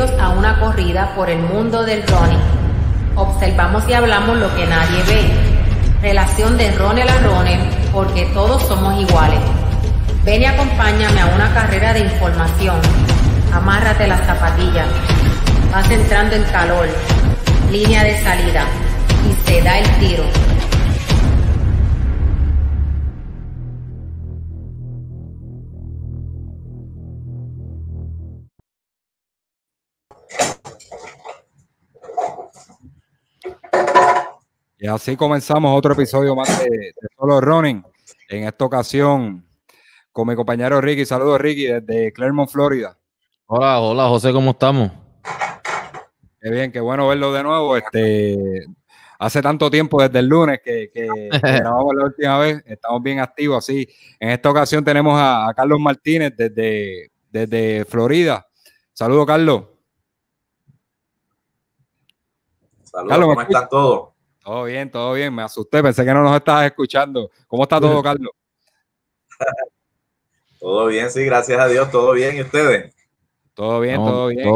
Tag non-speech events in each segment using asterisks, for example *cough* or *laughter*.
a una corrida por el mundo del Ronnie. Observamos y hablamos lo que nadie ve. Relación de runner a runner, porque todos somos iguales. Ven y acompáñame a una carrera de información. Amárrate las zapatillas. Vas entrando en calor. Línea de salida. Y se da el tiro. Y así comenzamos otro episodio más de, Solo Running. En esta ocasión, con mi compañero Ricky. Saludos, Ricky, desde Clermont, Florida. Hola, hola, José, ¿cómo estamos? Qué bien, qué bueno verlo de nuevo. Este, hace tanto tiempo, desde el lunes, que, *laughs* la última vez. Estamos bien activos, así. En esta ocasión tenemos a, Carlos Martínez desde, desde Florida. Saludos, Carlos. Saludos, ¿cómo están todos? Todo bien, todo bien. Me asusté, pensé que no nos estabas escuchando. ¿Cómo está todo, *laughs* Carlos? todo bien, sí, gracias a Dios, todo bien. ¿Y ustedes? Todo bien, todo bien.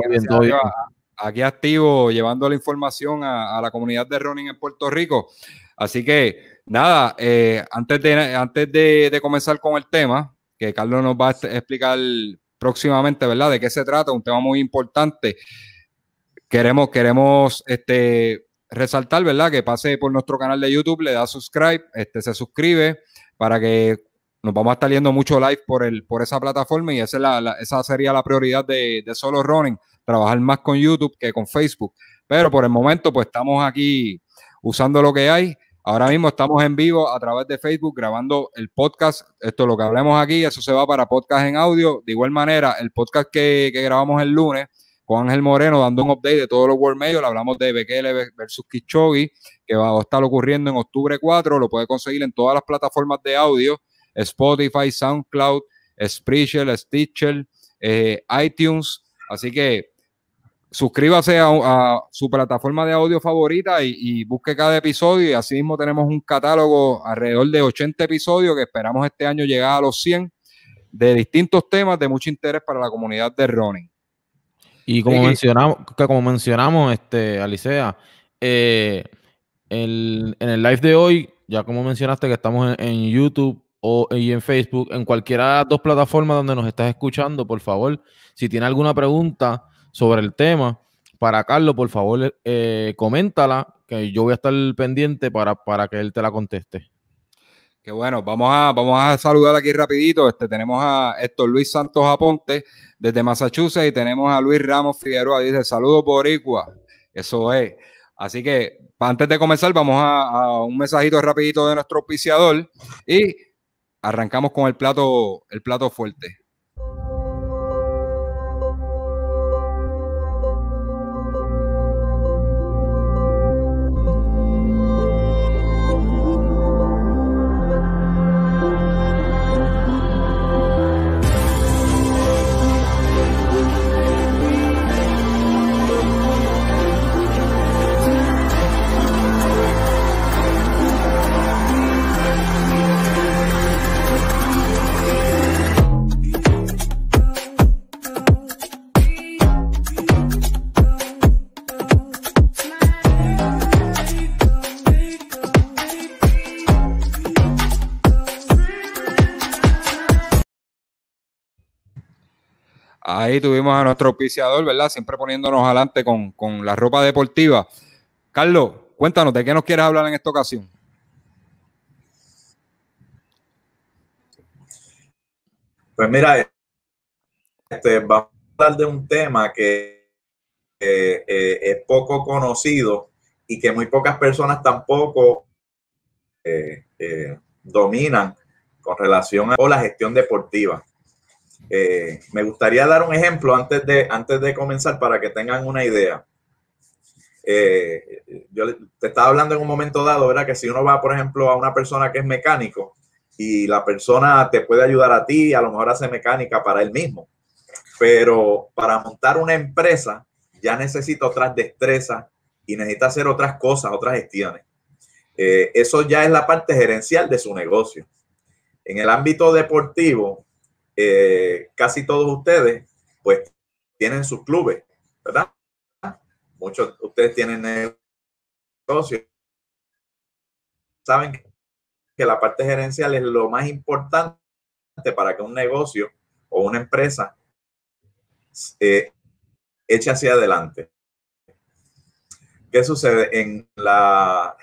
Aquí activo, llevando la información a, la comunidad de Ronin en Puerto Rico. Así que, nada, eh, antes, antes de comenzar con el tema, que Carlos nos va a explicar próximamente, ¿verdad? De qué se trata, un tema muy importante. Queremos, queremos este, resaltar, ¿verdad? Que pase por nuestro canal de YouTube, le da subscribe, este, se suscribe para que nos vamos a estar yendo mucho live por, el, por esa plataforma y esa, esa sería la prioridad de, de Solo Running, trabajar más con YouTube que con Facebook. Pero por el momento, pues estamos aquí usando lo que hay. Ahora mismo estamos en vivo a través de Facebook grabando el podcast. Esto es lo que hablemos aquí, eso se va para podcast en audio. De igual manera, el podcast que grabamos el lunes con Ángel Moreno dando un update de todos los World Majors. Hablamos de Bekele versus Kichogi, que va a estar ocurriendo en octubre 4. Lo puede conseguir en todas las plataformas de audio: Spotify, SoundCloud, Spreacher, Stitcher, eh, iTunes. Así que suscríbase a, su plataforma de audio favorita y, busque cada episodio. Y así mismo tenemos un catálogo alrededor de 80 episodios que esperamos este año llegar a los 100 de distintos temas de mucho interés para la comunidad de Ronin. Y como eh, mencionamos mencionamos, como mencionamos, este, Alicea, eh, en el live de hoy, ya como mencionaste que estamos en, YouTube o, y en Facebook, en cualquiera de las dos plataformas donde nos estás escuchando, por favor, si tiene alguna pregunta sobre el tema, para Carlos, por favor, eh, coméntala, que yo voy a estar pendiente para, para que él te la conteste. Que bueno, vamos a, vamos a saludar aquí rapidito. Este, tenemos a Héctor Luis Santos Aponte desde Massachusetts y tenemos a Luis Ramos Figueroa. Dice, saludos Boricua. Eso es. Así que antes de comenzar, vamos a, a un mensajito rapidito de nuestro auspiciador y arrancamos con el plato, el plato fuerte. Ahí tuvimos a nuestro auspiciador, ¿verdad? Siempre poniéndonos adelante con, la ropa deportiva. Carlos, cuéntanos, ¿de qué nos quieres hablar en esta ocasión? Pues mira, este, vamos a hablar de un tema que eh, es poco conocido y que muy pocas personas tampoco eh, eh, dominan con relación a la gestión deportiva. Eh, me gustaría dar un ejemplo antes de, antes de comenzar para que tengan una idea. Eh, yo te estaba hablando en un momento dado, ¿verdad? Que si uno va, por ejemplo, a una persona que es mecánico y la persona te puede ayudar a ti, a lo mejor hace mecánica para él mismo, pero para montar una empresa ya necesita otras destrezas y necesita hacer otras cosas, otras gestiones. Eh, eso ya es la parte gerencial de su negocio. En el ámbito deportivo, eh, casi todos ustedes, pues, tienen sus clubes, ¿verdad? Muchos de ustedes tienen negocios. Saben que la parte gerencial es lo más importante para que un negocio o una empresa eh, eche hacia adelante. ¿Qué sucede en la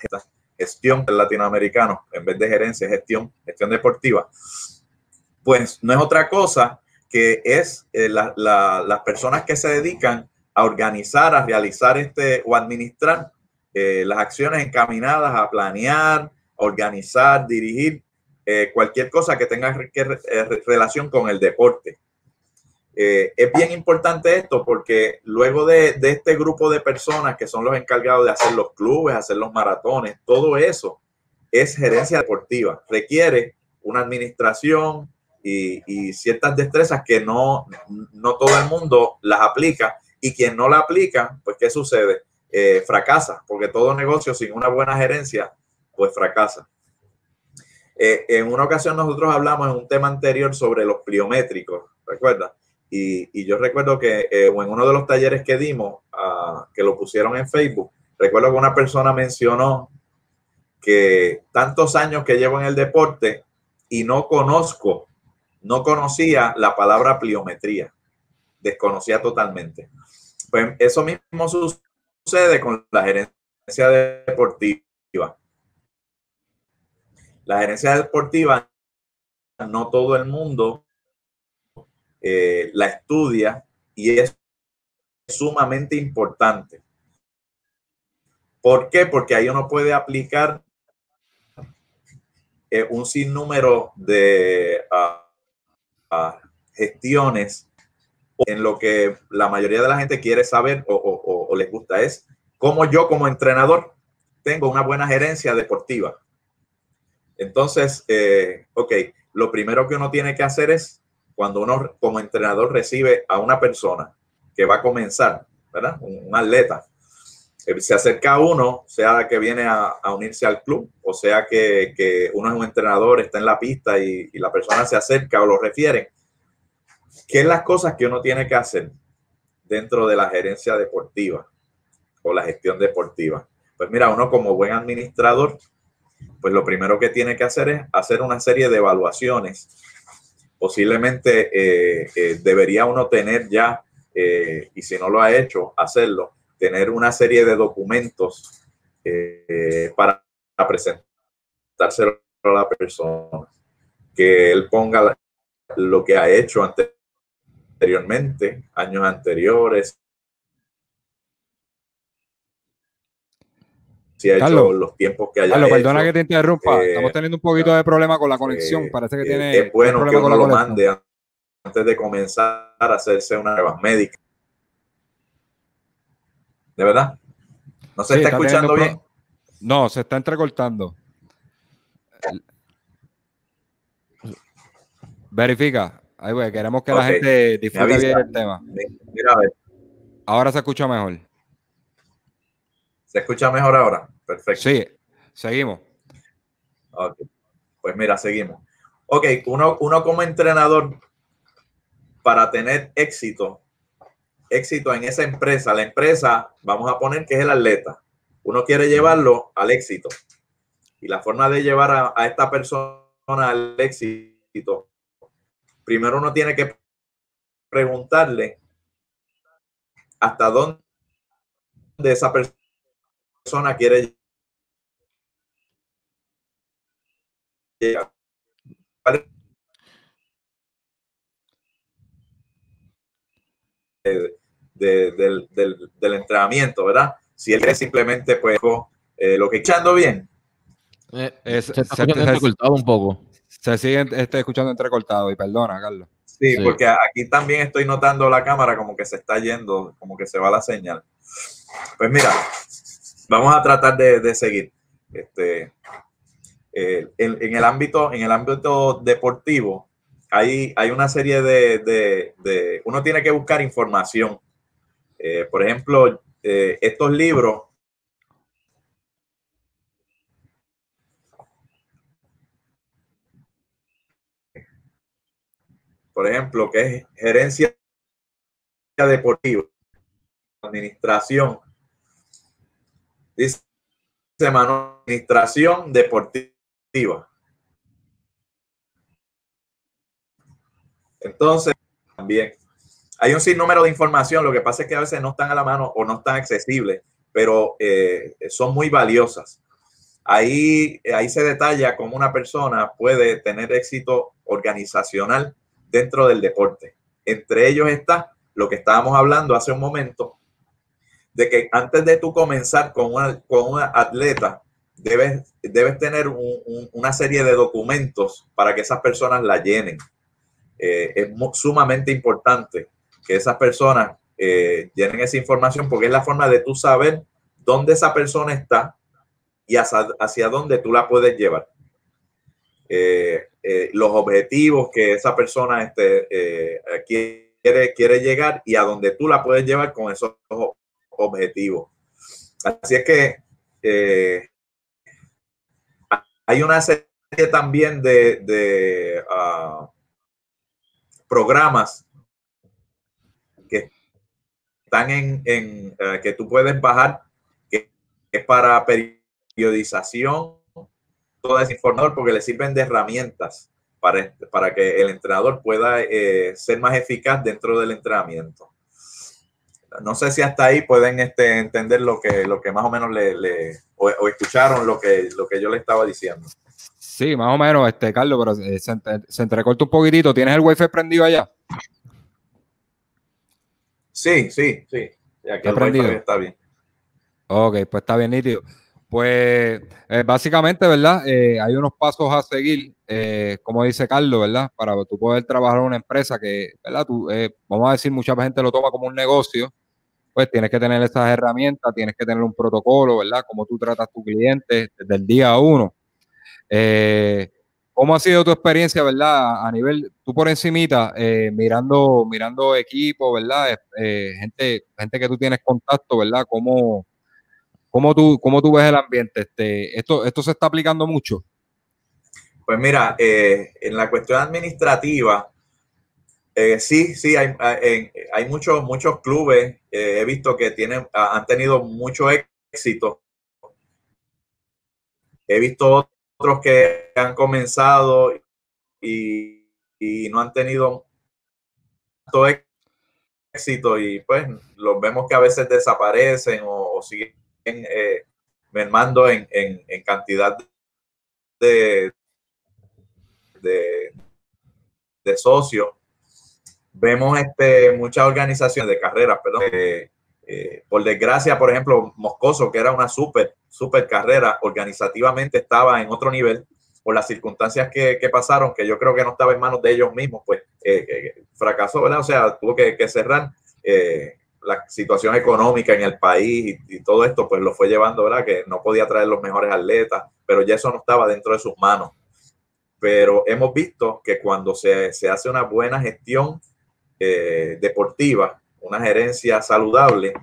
gestión del latinoamericano? En vez de gerencia, gestión, gestión deportiva pues no es otra cosa que es eh, las personas que se dedican a organizar, a realizar este o administrar eh, las acciones encaminadas a planear, organizar, dirigir eh, cualquier cosa que tenga relación con el deporte. es bien importante esto porque luego de, de, este grupo de personas que son los encargados de hacer los clubes, hacer los maratones, todo eso es gerencia deportiva. Requiere una administración, y, ciertas destrezas que no, no todo el mundo las aplica y quien no la aplica, pues ¿qué sucede? Eh, fracasa, porque todo negocio sin una buena gerencia, pues fracasa. Eh, en una ocasión nosotros hablamos en un tema anterior sobre los pliométricos, ¿recuerda? Y, yo recuerdo que eh, en uno de los talleres que dimos, ah, que lo pusieron en Facebook, recuerdo que una persona mencionó que tantos años que llevo en el deporte y no conozco no conocía la palabra pliometría, desconocía totalmente. Pues eso mismo sucede con la gerencia deportiva. La gerencia deportiva, no todo el mundo eh, la estudia y es sumamente importante. ¿Por qué? Porque ahí uno puede aplicar eh, un sinnúmero de... Ah, gestiones en lo que la mayoría de la gente quiere saber o, les gusta es cómo yo como entrenador tengo una buena gerencia deportiva. Entonces, eh, ok, lo primero que uno tiene que hacer es cuando uno como entrenador recibe a una persona que va a comenzar, ¿verdad? un atleta se acerca a uno, sea que viene a, unirse al club, o sea que, uno es un entrenador, está en la pista y, la persona se acerca o lo refiere. ¿Qué es las cosas que uno tiene que hacer dentro de la gerencia deportiva o la gestión deportiva? Pues mira, uno como buen administrador, pues lo primero que tiene que hacer es hacer una serie de evaluaciones. Posiblemente eh, eh, debería uno tener ya, eh, y si no lo ha hecho, hacerlo, tener una serie de documentos eh, para presentárselo a la persona, que él ponga lo que ha hecho anteriormente, años anteriores, si ha hecho los tiempos que haya Carlos, perdona que te interrumpa, eh, estamos teniendo un poquito de problema con la conexión, eh, parece que tiene... Es bueno que uno lo mande antes de comenzar a hacerse una prueba médica. ¿De verdad? ¿No se está, escuchando bien? No, se está entrecortando. Verifica. Ahí güey, queremos que la gente disfrute bien el tema. Mira, a ver. Ahora se escucha mejor. ¿Se escucha mejor ahora? Perfecto. Sí, seguimos. Pues mira, seguimos. Ok, uno, uno como entrenador, para tener éxito, éxito en esa empresa. La empresa, vamos a poner que es el atleta. Uno quiere llevarlo al éxito. Y la forma de llevar a, esta persona al éxito, primero uno tiene que preguntarle hasta dónde esa persona quiere llegar. del, entrenamiento, ¿verdad? Si él es simplemente, pues, eh, lo que echando bien. Eh, se está escuchando entrecortado un poco. Se sigue escuchando entrecortado y perdona, Carlos. Sí, porque aquí también estoy notando la cámara como que se está yendo, como que se va la señal. Pues mira, vamos a tratar de, seguir. Este, eh, en, el ámbito, en el ámbito deportivo, hay, hay una serie de, Uno tiene que buscar información. Eh, por ejemplo, eh, estos libros... Por ejemplo, que es gerencia deportiva, administración. Dice, administración deportiva. Entonces, también hay un sinnúmero de información, lo que pasa es que a veces no están a la mano o no están accesibles, pero eh, son muy valiosas. Ahí, ahí se detalla cómo una persona puede tener éxito organizacional dentro del deporte. Entre ellos está lo que estábamos hablando hace un momento, de que antes de tú comenzar con una, con atleta, debes, debes tener una serie de documentos para que esas personas la llenen. Eh, es sumamente importante que esas personas eh, esa información porque es la forma de tú saber dónde esa persona está y hacia, dónde tú la puedes llevar. Eh, eh, los objetivos que esa persona este, quiere, quiere llegar y a dónde tú la puedes llevar con esos objetivos. Así es que hay una serie también de, ah, programas que están en, eh, que tú puedes bajar, que es para periodización, todo ese informador, porque le sirven de herramientas para, para que el entrenador pueda eh, ser más eficaz dentro del entrenamiento. No sé si hasta ahí pueden este, entender lo que, lo que más o menos le, o, escucharon lo que, lo que yo le estaba diciendo. Sí, más o menos, este, Carlos, pero eh, se, se, un poquitito. ¿Tienes el wifi prendido allá? Sí, sí, sí. Aquí está bien. Ok, pues está bien, nítido. Pues eh, básicamente, ¿verdad? Eh, hay unos pasos a seguir, como dice Carlos, ¿verdad? Para tú poder trabajar en una empresa que, ¿verdad? vamos a decir, mucha gente lo toma como un negocio, pues tienes que tener esas herramientas, tienes que tener un protocolo, ¿verdad? Cómo tú tratas a tu cliente desde el día uno. Eh, ¿Cómo ha sido tu experiencia, verdad? A nivel, tú por encimita, eh, mirando, mirando equipo, ¿verdad? Eh, gente, gente que tú tienes contacto, ¿verdad? ¿Cómo, cómo, tú, cómo tú ves el ambiente? Este, esto, ¿Esto se está aplicando mucho? Pues mira, en la cuestión administrativa, sí, sí, hay, muchos, muchos clubes, he visto que tienen, han tenido mucho éxito. He visto otros otros que han comenzado y, no han tenido todo éxito y pues los vemos que a veces desaparecen o, siguen eh, mermando en, cantidad de, de, socios. Vemos este, muchas organizaciones de carreras, perdón, eh, por desgracia, por ejemplo, Moscoso, que era una super, carrera, organizativamente estaba en otro nivel, por las circunstancias que, pasaron, que yo creo que no estaba en manos de ellos mismos, pues eh, eh, fracasó, ¿verdad? O sea, tuvo que, cerrar la situación económica en el país y, todo esto, pues lo fue llevando, ¿verdad? Que no podía traer los mejores atletas, pero ya eso no estaba dentro de sus manos. Pero hemos visto que cuando se, se hace una buena gestión deportiva, una gerencia saludable,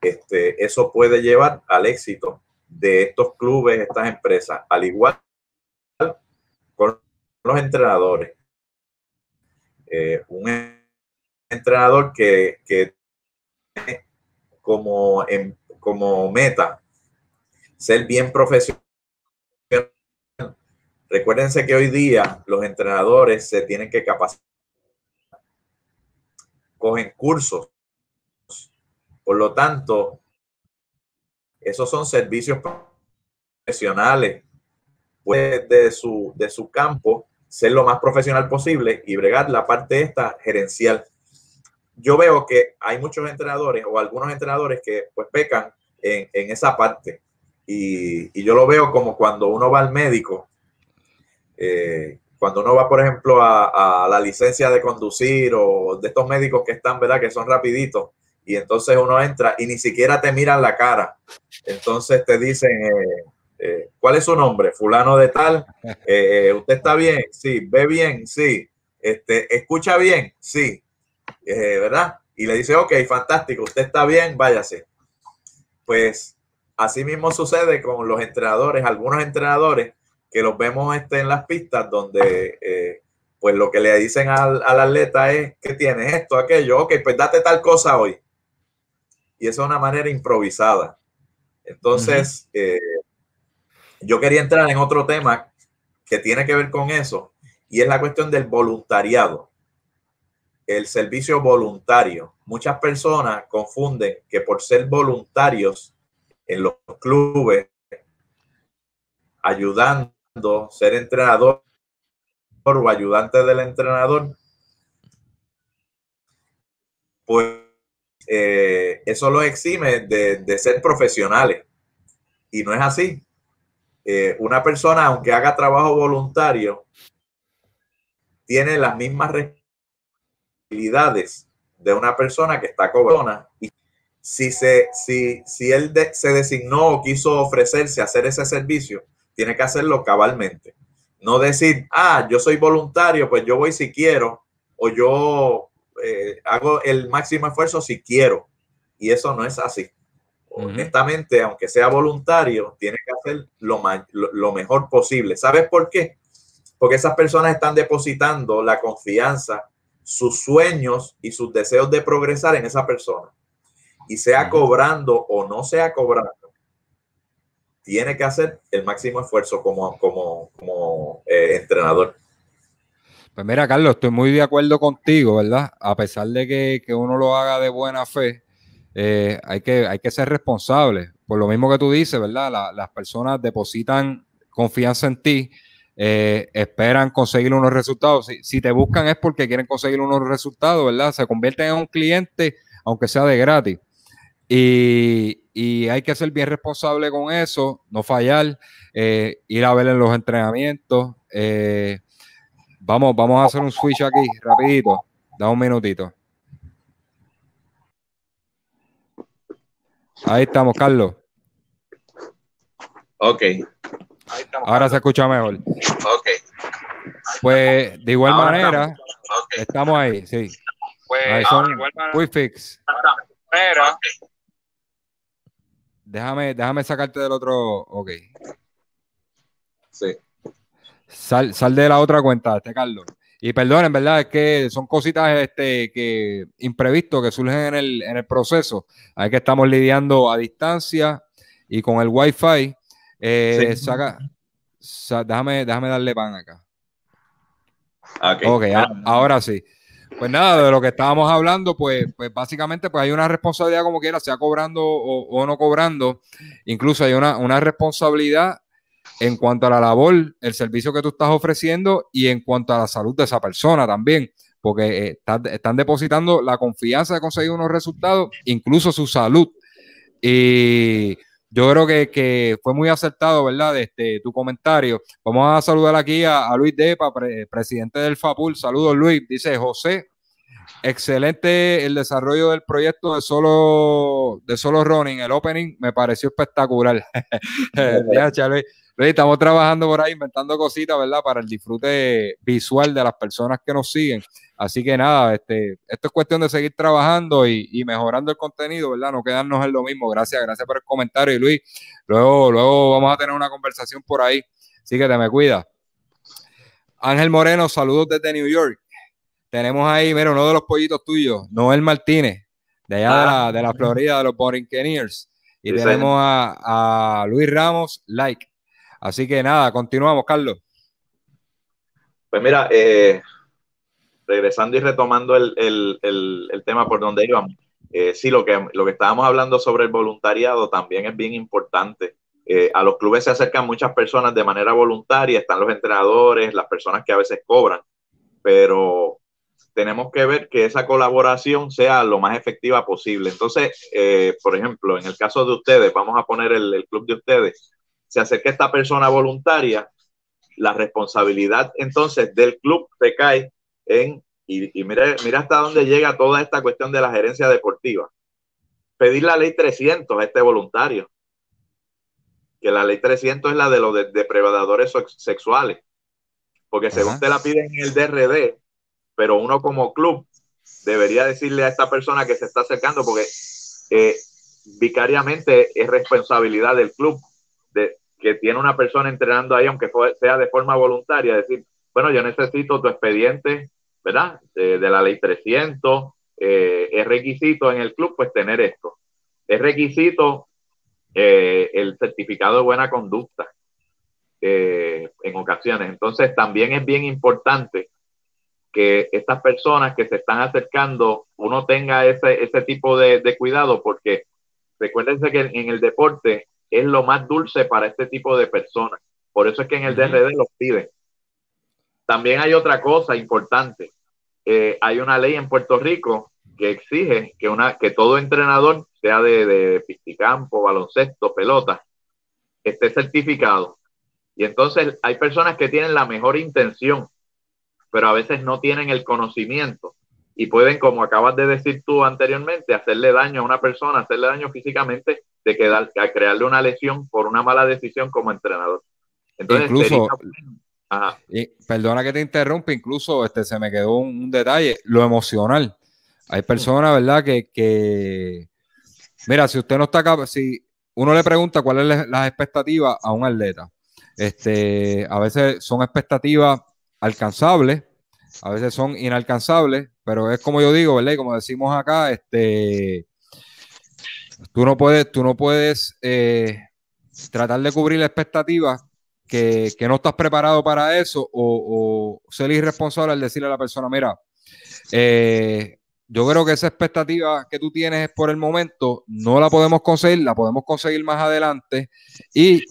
este, eso puede llevar al éxito de estos clubes, estas empresas, al igual con los entrenadores. Eh, un entrenador que, tiene como, em, como meta ser bien profesional. Recuérdense que hoy día los entrenadores se tienen que capacitar, cogen cursos por lo tanto, esos son servicios profesionales. de su, de su campo ser lo más profesional posible y bregar la parte esta gerencial. Yo veo que hay muchos entrenadores o algunos entrenadores que pues pecan en, esa parte. Y, yo lo veo como cuando uno va al médico, eh, cuando uno va, por ejemplo, a, a, la licencia de conducir o de estos médicos que están, ¿verdad? Que son rapiditos y entonces uno entra y ni siquiera te miran la cara. Entonces te dicen, eh, eh, ¿cuál es su nombre? Fulano de tal. *laughs* Eh, ¿Usted está bien? Sí. ¿Ve bien? Sí. Este, ¿Escucha bien? Sí. ¿Verdad? Y le dice, ok, fantástico, usted está bien, váyase. Pues así mismo sucede con los entrenadores, algunos entrenadores que los vemos este, en las pistas donde pues lo que le dicen al, al atleta es que tienes esto, aquello, ok, pues date tal cosa hoy y eso es una manera improvisada. Entonces, eh, yo quería entrar en otro tema que tiene que ver con eso y es la cuestión del voluntariado, el servicio voluntario. Muchas personas confunden que por ser voluntarios en los clubes, ayudando, ser entrenador o ayudante del entrenador, pues eh, eso los exime de, ser profesionales. Y no es así. Eh, una persona, aunque haga trabajo voluntario, tiene las mismas responsabilidades de una persona que está cobrona. Y si, se, si, si él se designó o quiso ofrecerse a hacer ese servicio, tiene que hacerlo cabalmente. No decir, ah, yo soy voluntario, pues yo voy si quiero, o yo eh, hago el máximo esfuerzo si quiero. Y eso no es así. Honestamente, aunque sea voluntario, tiene que hacer lo, lo mejor posible. ¿Sabes por qué? Porque esas personas están depositando la confianza, sus sueños y sus deseos de progresar en esa persona. Y sea cobrando o no sea cobrando, tiene que hacer el máximo esfuerzo como, como, como eh, entrenador. Pues mira, Carlos, estoy muy de acuerdo contigo, ¿verdad? A pesar de que, uno lo haga de buena fe, eh, hay, que, hay que ser responsable. Por lo mismo que tú dices, ¿verdad? las personas depositan confianza en ti, eh, esperan conseguir unos resultados. Si, si, te buscan es porque quieren conseguir unos resultados, ¿verdad? Se convierten en un cliente, aunque sea de gratis. Y, hay que ser bien responsable con eso, no fallar, eh, ir a ver en los entrenamientos. Eh, Vamos, vamos a hacer un switch aquí, rapidito. Da un minutito. Ahí estamos, Carlos. Ok. Ahora se escucha mejor. Ok. Pues de igual manera, estamos. ahí, sí. Pues, ahí son, fix. Déjame, déjame sacarte del otro. Ok. Sí. Sal, de la otra cuenta, este Carlos. Y perdonen, verdad es que son cositas este, que imprevisto que surgen en el, en el proceso. Hay que estamos lidiando a distancia y con el wifi. Eh, déjame, déjame darle pan acá. Ok, ah. ahora sí. Pues nada, de lo que estábamos hablando, pues, pues básicamente pues hay una responsabilidad como quiera, sea cobrando o, no cobrando. Incluso hay una, una responsabilidad en cuanto a la labor, el servicio que tú estás ofreciendo y en cuanto a la salud de esa persona también, porque eh, están depositando la confianza de conseguir unos resultados, incluso su salud. Y yo creo que, fue muy acertado, ¿verdad? Este, tu comentario. Vamos a saludar aquí a, Luis Depa, presidente del FAPUL. Saludos, Luis. Dice José Excelente el desarrollo del proyecto de solo, de solo running. El opening me pareció espectacular. *laughs* estamos trabajando por ahí, inventando cositas, ¿verdad? Para el disfrute visual de las personas que nos siguen. Así que nada, este, esto es cuestión de seguir trabajando y, mejorando el contenido, ¿verdad? No quedarnos en lo mismo. Gracias, gracias por el comentario, Luis. Luego, luego vamos a tener una conversación por ahí. Así que te me cuida. Ángel Moreno, saludos desde New York. Tenemos ahí, mira, uno de los pollitos tuyos, Noel Martínez, de allá de, la, ah. Florida, de los Borinqueniers. Y le tenemos a, Luis Ramos, like. Así que nada, continuamos, Carlos. Pues mira, eh, regresando y retomando el, tema por donde íbamos. Eh, sí, lo que, lo que estábamos hablando sobre el voluntariado también es bien importante. Eh, a los clubes se acercan muchas personas de manera voluntaria, están los entrenadores, las personas que a veces cobran, pero tenemos que ver que esa colaboración sea lo más efectiva posible. Entonces, eh, por ejemplo, en el caso de ustedes, vamos a poner el, club de ustedes, se acerca esta persona voluntaria, la responsabilidad entonces del club cae en, y, mira, hasta dónde llega toda esta cuestión de la gerencia deportiva, pedir la ley 300 a este voluntario, que la ley 300 es la de los depredadores sexuales, porque según te la piden en el DRD, pero uno como club debería decirle a esta persona que se está acercando, porque eh, vicariamente es responsabilidad del club de, que tiene una persona entrenando ahí, aunque sea de forma voluntaria, decir, bueno, yo necesito tu expediente, ¿verdad? De, la ley 300, eh, es requisito en el club pues tener esto. Es requisito eh, el certificado de buena conducta en ocasiones. Entonces también es bien importante que estas personas que se están acercando, uno tenga ese, tipo de, cuidado, porque recuérdense que en el deporte es lo más dulce para este tipo de personas. Por eso es que en el DRD lo piden. También hay otra cosa importante. Eh, hay una ley en Puerto Rico que exige que, una, que todo entrenador, sea de, de baloncesto, pelota, esté certificado. Y entonces hay personas que tienen la mejor intención, pero a veces no tienen el conocimiento y pueden, como acabas de decir tú anteriormente, hacerle daño a una persona, hacerle daño físicamente, de quedar, a crearle una lesión por una mala decisión como entrenador. Entonces, incluso, perdona que te interrumpa, incluso este, se me quedó un, detalle, lo emocional. Hay personas, ¿verdad? Que, que, mira, si usted no está acá, si uno le pregunta cuáles son las expectativas a un atleta, este, a veces son expectativas alcanzables, a veces son inalcanzables, pero es como yo digo, ¿verdad? Y como decimos acá, este, tú no puedes, tú no puedes eh, tratar de cubrir expectativas que, que, no estás preparado para eso o, ser irresponsable al decirle a la persona, mira, eh, yo creo que esa expectativa que tú tienes por el momento no la podemos conseguir, la podemos conseguir más adelante y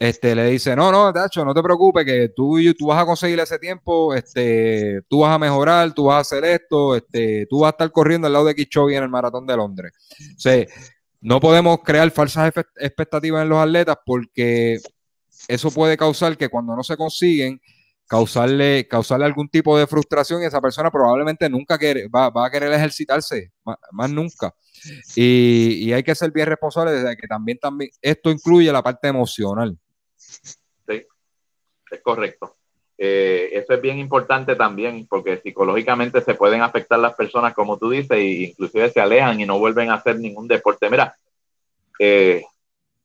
este, le dice, no, no, Tacho, no te preocupes, que tú, tú vas a conseguir ese tiempo, este, tú vas a mejorar, tú vas a hacer esto, este, tú vas a estar corriendo al lado de Kichogi en el Maratón de Londres. O sea, no podemos crear falsas expectativas en los atletas porque eso puede causar que cuando no se consiguen, causarle, causarle algún tipo de frustración y esa persona probablemente nunca quiere, va, a querer ejercitarse, más, nunca. Y, hay que ser bien responsables de que también, también esto incluye la parte emocional. Sí, es correcto. Eh, eso es bien importante también, porque psicológicamente se pueden afectar las personas, como tú dices, e inclusive se alejan y no vuelven a hacer ningún deporte. Mira, eh,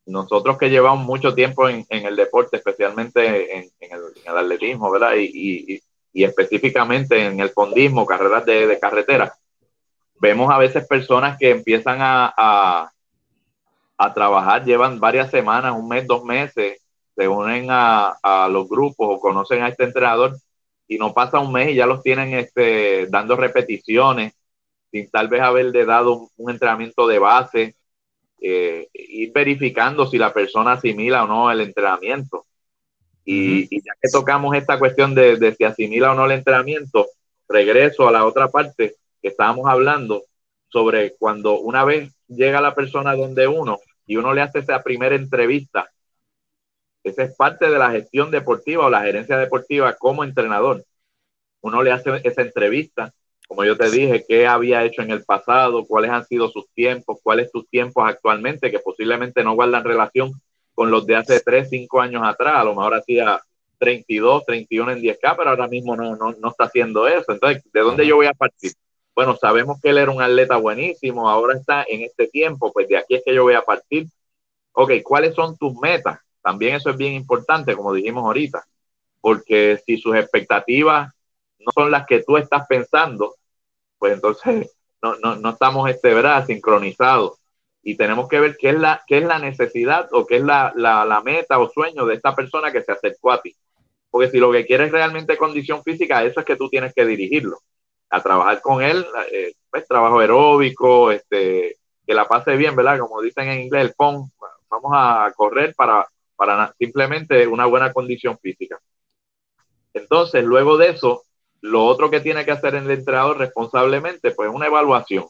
nosotros que llevamos mucho tiempo en, el deporte, especialmente en, el, atletismo, ¿verdad? Y, y, y, específicamente en el fondismo, carreras de, carretera, vemos a veces personas que empiezan a, a trabajar, llevan varias semanas, un mes, dos meses, se unen a, los grupos o conocen a este entrenador y no pasa un mes y ya los tienen este, dando repeticiones sin tal vez haberle dado un, entrenamiento de base, y eh, verificando si la persona asimila o no el entrenamiento. Y, ya que tocamos esta cuestión de, de, si asimila o no el entrenamiento, regreso a la otra parte que estábamos hablando sobre cuando una vez llega la persona donde uno y uno le hace esa primera entrevista, esa es parte de la gestión deportiva o la gerencia deportiva como entrenador. Uno le hace esa entrevista, como yo te dije, qué había hecho en el pasado, cuáles han sido sus tiempos, cuáles tus tiempos actualmente, que posiblemente no guardan relación con los de hace 3, 5 años atrás. A lo mejor hacía 32, 31 en 10K, pero ahora mismo no, no, no está haciendo eso. Entonces, ¿de dónde yo voy a partir? Bueno, sabemos que él era un atleta buenísimo, ahora está en este tiempo, pues de aquí es que yo voy a partir. Ok, ¿cuáles son tus metas? También eso es bien importante, como dijimos ahorita, porque si sus expectativas no son las que tú estás pensando, pues entonces *laughs* no, estamos este, ¿verdad? sincronizados y tenemos que ver qué es la, qué es la necesidad o qué es la, meta o sueño de esta persona que se acercó a ti. Porque si lo que quieres realmente condición física, eso es que tú tienes que dirigirlo a trabajar con él, eh, pues, trabajo aeróbico, este, que la pase bien, ¿verdad? Como dicen en inglés, el vamos a correr para para simplemente una buena condición física. Entonces, luego de eso, lo otro que tiene que hacer el entrenador responsablemente, pues una evaluación.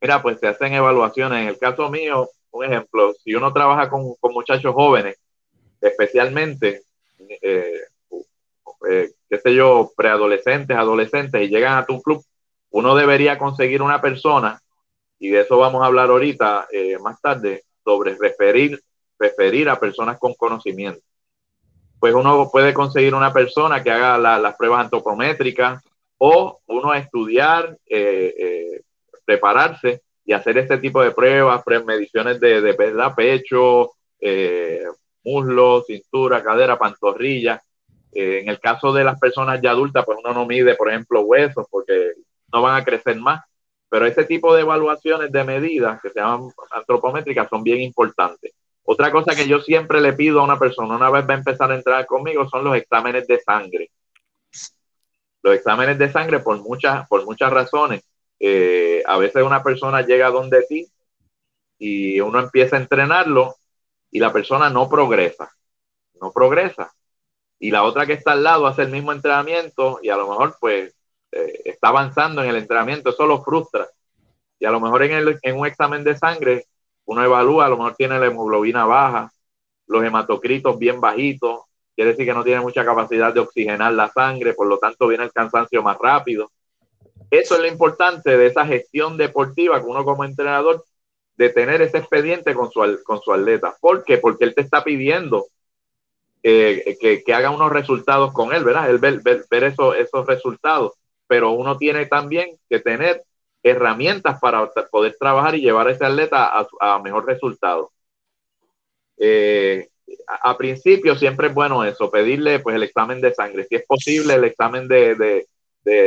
Mira, pues se hacen evaluaciones. En el caso mío, un ejemplo, si uno trabaja con, con muchachos jóvenes, especialmente, eh, eh, qué sé yo, preadolescentes, adolescentes, y llegan a tu club, uno debería conseguir una persona, y de eso vamos a hablar ahorita, eh, más tarde, sobre referir preferir a personas con conocimiento. Pues uno puede conseguir una persona que haga las pruebas antropométricas o uno estudiar, eh, eh, prepararse y hacer este tipo de pruebas, mediciones de, pecho, eh, muslo, cintura, cadera, pantorrilla. en el caso de las personas ya adultas, pues uno no mide, por ejemplo, huesos porque no van a crecer más. Pero este tipo de evaluaciones de medidas que se llaman antropométricas son bien importantes. Otra cosa que yo siempre le pido a una persona, una vez va a empezar a entrar conmigo, son los exámenes de sangre. Los exámenes de sangre, por muchas, por muchas razones, eh, a veces una persona llega donde ti y uno empieza a entrenarlo y la persona no progresa, no progresa. Y la otra que está al lado hace el mismo entrenamiento y a lo mejor pues eh, está avanzando en el entrenamiento, eso lo frustra. Y a lo mejor en, en un examen de sangre uno evalúa, a lo mejor tiene la hemoglobina baja, los hematocritos bien bajitos, quiere decir que no tiene mucha capacidad de oxigenar la sangre, por lo tanto viene el cansancio más rápido. Eso es lo importante de esa gestión deportiva que uno como entrenador de tener ese expediente con su, con su atleta. ¿Por qué? Porque él te está pidiendo eh, que, haga unos resultados con él, ¿verdad? Él ver, ver, esos resultados. Pero uno tiene también que tener herramientas para poder trabajar y llevar a ese atleta a, mejor resultado. Eh, a, principio siempre es bueno eso, pedirle pues el examen de sangre, si es posible el examen de,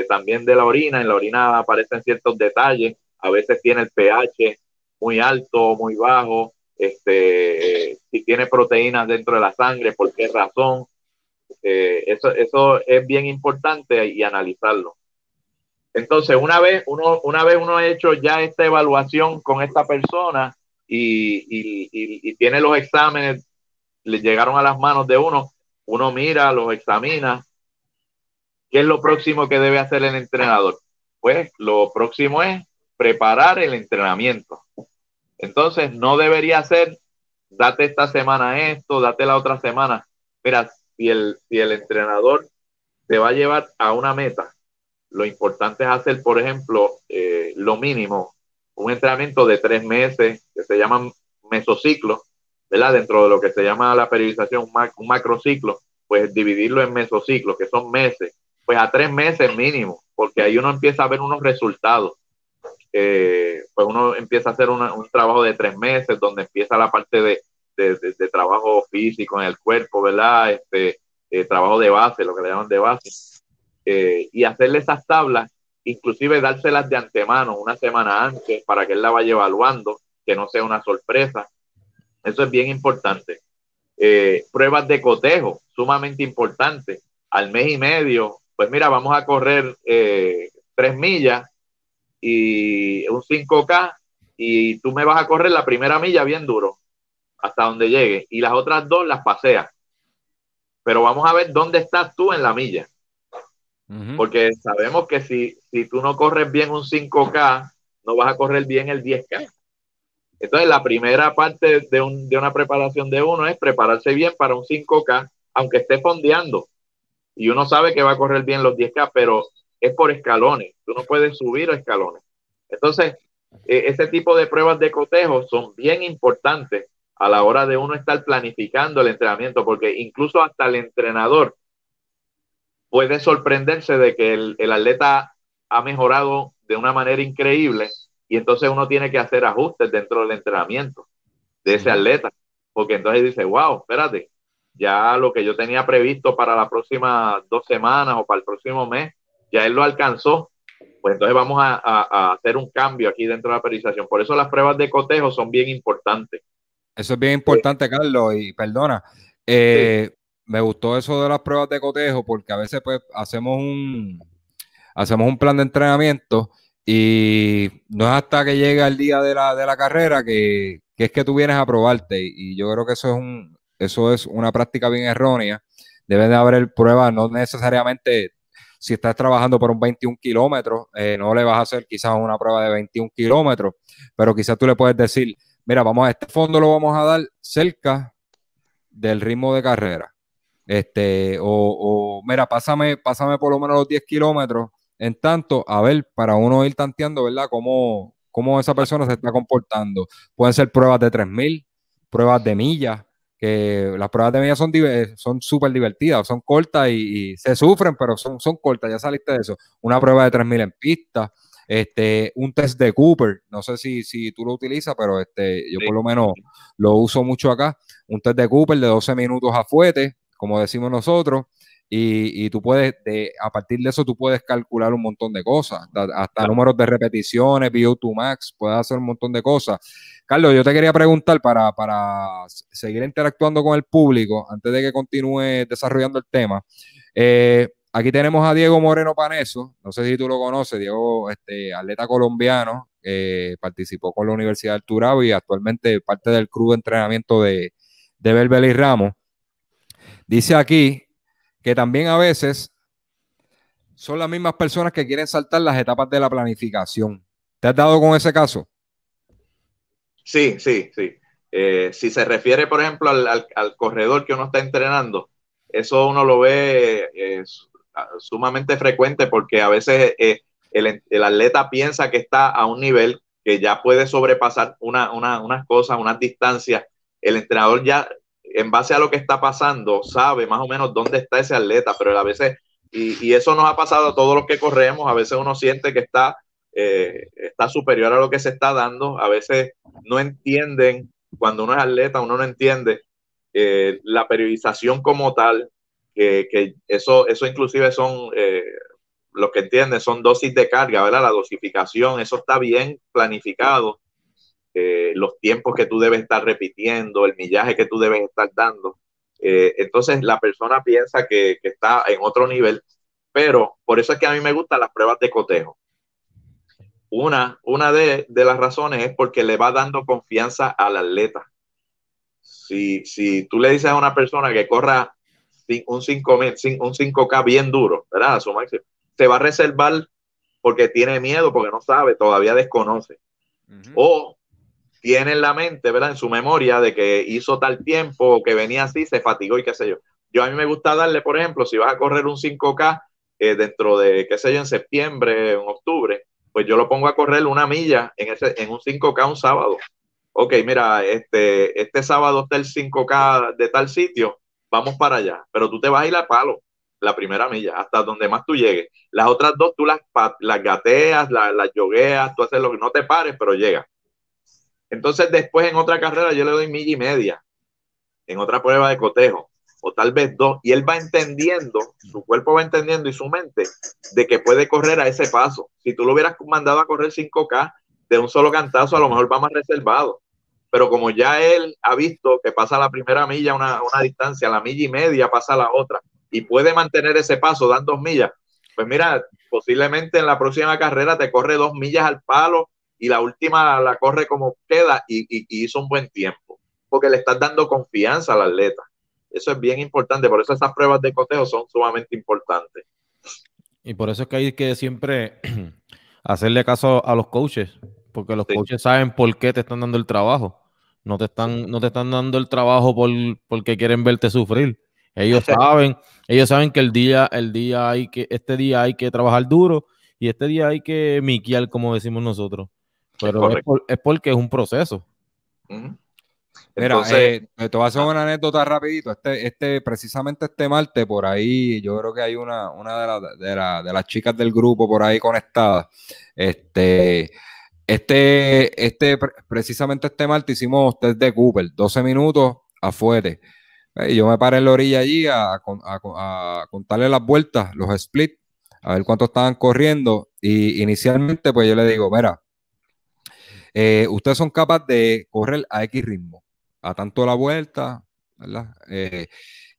también de la orina, en la orina aparecen ciertos detalles, a veces tiene el pH muy alto, muy bajo, este, si tiene proteínas dentro de la sangre, por qué razón, eh, eso es bien importante y analizarlo. Entonces, una vez uno, una vez uno ha hecho ya esta evaluación con esta persona y, tiene los exámenes, le llegaron a las manos de uno, uno mira, los examina. ¿Qué es lo próximo que debe hacer el entrenador? Pues lo próximo es preparar el entrenamiento. Entonces, no debería ser, date esta semana esto, date la otra semana. Mira, si el, si el entrenador te va a llevar a una meta, lo importante es hacer, por ejemplo, eh, lo mínimo, un entrenamiento de tres meses, que se llaman mesociclos, ¿verdad? Dentro de lo que se llama la periodización, un, macrociclo, pues dividirlo en mesociclos, que son meses, pues a tres meses mínimo, porque ahí uno empieza a ver unos resultados. Eh, pues uno empieza a hacer un trabajo de tres meses, donde empieza la parte de, trabajo físico en el cuerpo, ¿verdad? Este, eh, trabajo de base, lo que le llaman de base eh, y hacerle esas tablas, inclusive dárselas de antemano, una semana antes, para que él la vaya evaluando, que no sea una sorpresa. Eso es bien importante. Eh, pruebas de cotejo, sumamente importante. Al mes y medio, pues mira, vamos a correr eh, tres millas y un 5K y tú me vas a correr la primera milla bien duro hasta donde llegue y las otras dos las paseas. Pero vamos a ver dónde estás tú en la milla. Porque sabemos que si, tú no corres bien un 5K, no vas a correr bien el 10K. Entonces, la primera parte de, una preparación de uno es prepararse bien para un 5K, aunque esté fondeando. Y uno sabe que va a correr bien los 10K, pero es por escalones. Tú no puedes subir escalones. Entonces, e, ese tipo de pruebas de cotejo son bien importantes a la hora de uno estar planificando el entrenamiento, porque incluso hasta el entrenador puede sorprenderse de que el, atleta ha mejorado de una manera increíble y entonces uno tiene que hacer ajustes dentro del entrenamiento de ese atleta, porque entonces dice, wow, espérate, ya lo que yo tenía previsto para las próximas dos semanas o para el próximo mes, ya él lo alcanzó, pues entonces vamos a, hacer un cambio aquí dentro de la periodización. Por eso las pruebas de cotejo son bien importantes. Eso es bien importante, Carlos, y perdona. Eh, me gustó eso de las pruebas de cotejo porque a veces pues, hacemos un, hacemos un plan de entrenamiento y no es hasta que llega el día de la, de la carrera que, es que tú vienes a probarte y, yo creo que eso es, un, eso es una práctica bien errónea. Deben de haber pruebas, no necesariamente si estás trabajando por un 21 kilómetros, eh, no le vas a hacer quizás una prueba de 21 kilómetros, pero quizás tú le puedes decir, mira, vamos a este fondo lo vamos a dar cerca del ritmo de carrera este, o, o mira, pásame, pásame por lo menos los 10 kilómetros. En tanto, a ver, para uno ir tanteando, ¿verdad? Cómo, cómo esa persona se está comportando. Pueden ser pruebas de 3000, pruebas de millas, que las pruebas de millas son son súper divertidas, son cortas y, se sufren, pero son, son cortas, ya saliste de eso. Una prueba de 3000 en pista, este, un test de Cooper, no sé si, tú lo utilizas, pero este, yo por lo menos lo uso mucho acá, un test de Cooper de 12 minutos a fuete, como decimos nosotros, y, tú puedes, de, a partir de eso, tú puedes calcular un montón de cosas, hasta números de repeticiones, bio 2 max, puedes hacer un montón de cosas. Carlos, yo te quería preguntar para, seguir interactuando con el público, antes de que continúe desarrollando el tema. Eh, aquí tenemos a Diego Moreno Paneso, no sé si tú lo conoces, Diego, este, atleta colombiano, eh, participó con la Universidad de Turabo y actualmente parte del club de entrenamiento de, de Belbel y Ramos. Dice aquí que también a veces son las mismas personas que quieren saltar las etapas de la planificación. ¿Te has dado con ese caso? Sí, sí, sí. Eh, si se refiere, por ejemplo, al, corredor que uno está entrenando, eso uno lo ve eh, sumamente frecuente porque a veces eh, el, atleta piensa que está a un nivel que ya puede sobrepasar una, unas cosas, unas distancias. El entrenador ya en base a lo que está pasando, sabe más o menos dónde está ese atleta, pero a veces, y, eso nos ha pasado a todos los que corremos, a veces uno siente que está, eh, está superior a lo que se está dando, a veces no entienden, cuando uno es atleta, uno no entiende eh, la periodización como tal, que eso, eso inclusive son, eh, los que entienden, son dosis de carga, ¿verdad? La dosificación, eso está bien planificado eh, los tiempos que tú debes estar repitiendo, el millaje que tú debes estar dando. Eh, entonces la persona piensa que, está en otro nivel, pero por eso es que a mí me gustan las pruebas de cotejo. Una, una de, las razones es porque le va dando confianza al atleta. Si, tú le dices a una persona que corra un, 5, un 5K bien duro, ¿verdad? su se va a reservar porque tiene miedo, porque no sabe, todavía desconoce. O tiene en la mente, ¿verdad? En su memoria de que hizo tal tiempo, que venía así, se fatigó y qué sé yo. Yo a mí me gusta darle, por ejemplo, si vas a correr un 5K eh, dentro de, qué sé yo, en septiembre, en octubre, pues yo lo pongo a correr una milla en, ese, en un 5K un sábado. Ok, mira, este, este sábado está el 5K de tal sitio, vamos para allá, pero tú te vas a ir a palo la primera milla, hasta donde más tú llegues. Las otras dos tú las, las gateas, las, las yogueas, tú haces lo que no te pares, pero llegas. Entonces después en otra carrera yo le doy milla y media, en otra prueba de cotejo, o tal vez dos, y él va entendiendo, su cuerpo va entendiendo y su mente de que puede correr a ese paso. Si tú lo hubieras mandado a correr 5K de un solo cantazo, a lo mejor va más reservado. Pero como ya él ha visto que pasa la primera milla una, una distancia, la milla y media pasa la otra, y puede mantener ese paso, dan dos millas, pues mira, posiblemente en la próxima carrera te corre dos millas al palo y la última la corre como queda y, hizo un buen tiempo, porque le estás dando confianza al atleta. Eso es bien importante, por eso esas pruebas de cotejo son sumamente importantes. Y por eso es que hay que siempre *clears throat* hacerle caso a los coaches, porque los coaches saben por qué te están dando el trabajo. No te están, no te están dando el trabajo porque quieren verte sufrir. Ellos *laughs* saben, ellos saben que el día, el día hay que, este día hay que trabajar duro y este día hay que miquear, como decimos nosotros. Pero es, porque es un proceso. Mira, eh, te voy a hacer una anécdota rapidito. Este, este, precisamente este martes, por ahí, yo creo que hay una, una de, las chicas del grupo por ahí conectada. Este, este, este, precisamente este martes hicimos test de Cooper, 12 minutos a fuerte. Eh, yo me paré en la orilla allí a, a contarle las vueltas, los splits, a ver cuánto estaban corriendo. Y inicialmente, pues yo le digo, mira, eh, ustedes son capaces de correr a X ritmo, a tanto la vuelta, ¿verdad? Eh,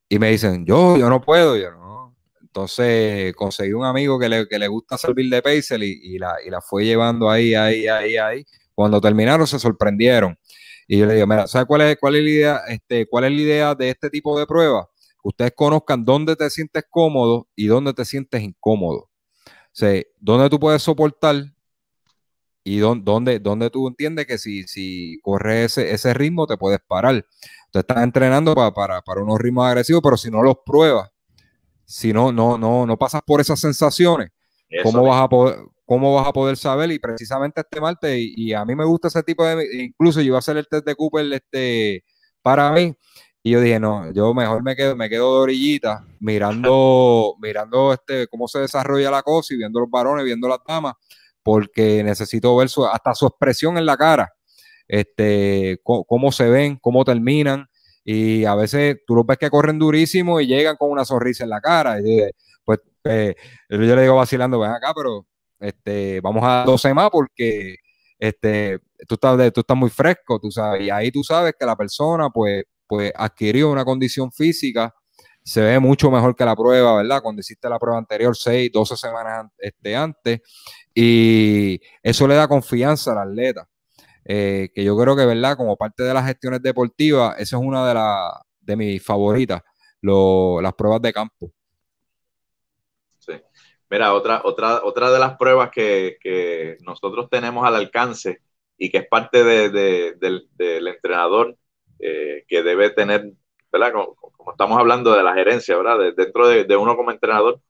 y me dicen, yo, yo no puedo, yo no. Entonces conseguí un amigo que le, gusta servir de paisel y, la, fue llevando ahí, ahí, ahí, ahí. Cuando terminaron se sorprendieron. Y yo le digo, mira, ¿sabes cuál es, cuál es la idea? Este, ¿Cuál es la idea de este tipo de pruebas? ustedes conozcan dónde te sientes cómodo y dónde te sientes incómodo. O sea, dónde tú puedes soportar y dónde donde, tú entiendes que si, si corres ese, ese ritmo te puedes parar. Tú estás entrenando para, unos ritmos agresivos, pero si no los pruebas, si no, no, no, no pasas por esas sensaciones, ¿cómo vas, a poder, ¿cómo vas a poder saber? Y precisamente este martes, y, a mí me gusta ese tipo de... Incluso yo iba a hacer el test de Cooper este, para mí. Y yo dije, no, yo mejor me quedo, me quedo de orillita, mirando, mirando este, cómo se desarrolla la cosa y viendo los varones, viendo las damas porque necesito ver hasta su expresión en la cara, este, cómo se ven, cómo terminan. Y a veces tú los ves que corren durísimo y llegan con una sonrisa en la cara. Y, pues eh, yo le digo vacilando, ven acá, pero este, vamos a 12 más porque este, tú, estás, tú estás muy fresco, tú sabes. Y ahí tú sabes que la persona pues, pues adquirió una condición física se ve mucho mejor que la prueba, ¿verdad? Cuando hiciste la prueba anterior, 6, 12 semanas este, antes, y eso le da confianza al atleta. Eh, que yo creo que, ¿verdad? Como parte de las gestiones deportivas, esa es una de, la, de mis favoritas, las pruebas de campo. Sí. Mira, otra, otra, otra de las pruebas que, nosotros tenemos al alcance y que es parte del, entrenador eh, que debe tener ¿verdad? Como, estamos hablando de la gerencia, ¿verdad? dentro de, uno como entrenador,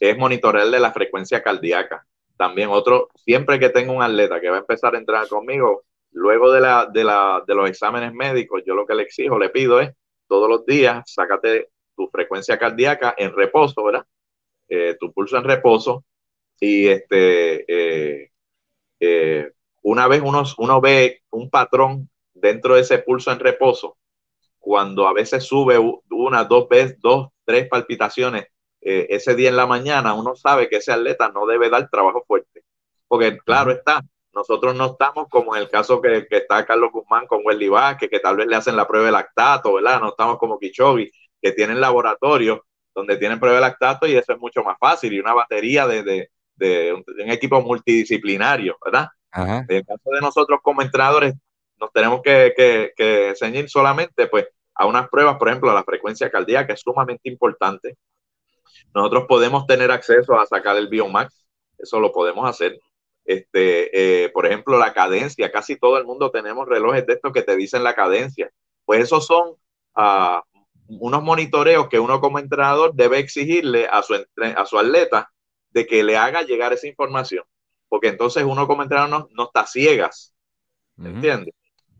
es monitorearle la frecuencia cardíaca. También otro, siempre que tengo un atleta que va a empezar a entrenar conmigo, luego de, la, de, los exámenes médicos, yo lo que le exijo, le pido es, todos los días, sácate tu frecuencia cardíaca en reposo, ¿verdad? Eh, tu pulso en reposo y este... Eh, eh, una vez uno ve un patrón dentro de ese pulso en reposo, cuando a veces sube una, dos veces, dos, tres palpitaciones eh, ese día en la mañana, uno sabe que ese atleta no debe dar trabajo fuerte. Porque claro está, nosotros no estamos como en el caso que, está Carlos Guzmán con Wendy Vázquez, que tal vez le hacen la prueba de lactato, ¿verdad? No estamos como Kichogi, que tienen laboratorio donde tienen prueba de lactato y eso es mucho más fácil y una batería de, un, equipo multidisciplinario, ¿verdad? En el caso de nosotros como entrenadores, nos tenemos que, que, ceñir solamente pues, a unas pruebas, por ejemplo, a la frecuencia cardíaca, que es sumamente importante. Nosotros podemos tener acceso a sacar el Biomax, eso lo podemos hacer. Este, eh, por ejemplo, la cadencia, casi todo el mundo tenemos relojes de estos que te dicen la cadencia. Pues esos son uh, unos monitoreos que uno como entrenador debe exigirle a su, a su atleta de que le haga llegar esa información, porque entonces uno como entrenador no, está ciegas, ¿Me ¿entiendes?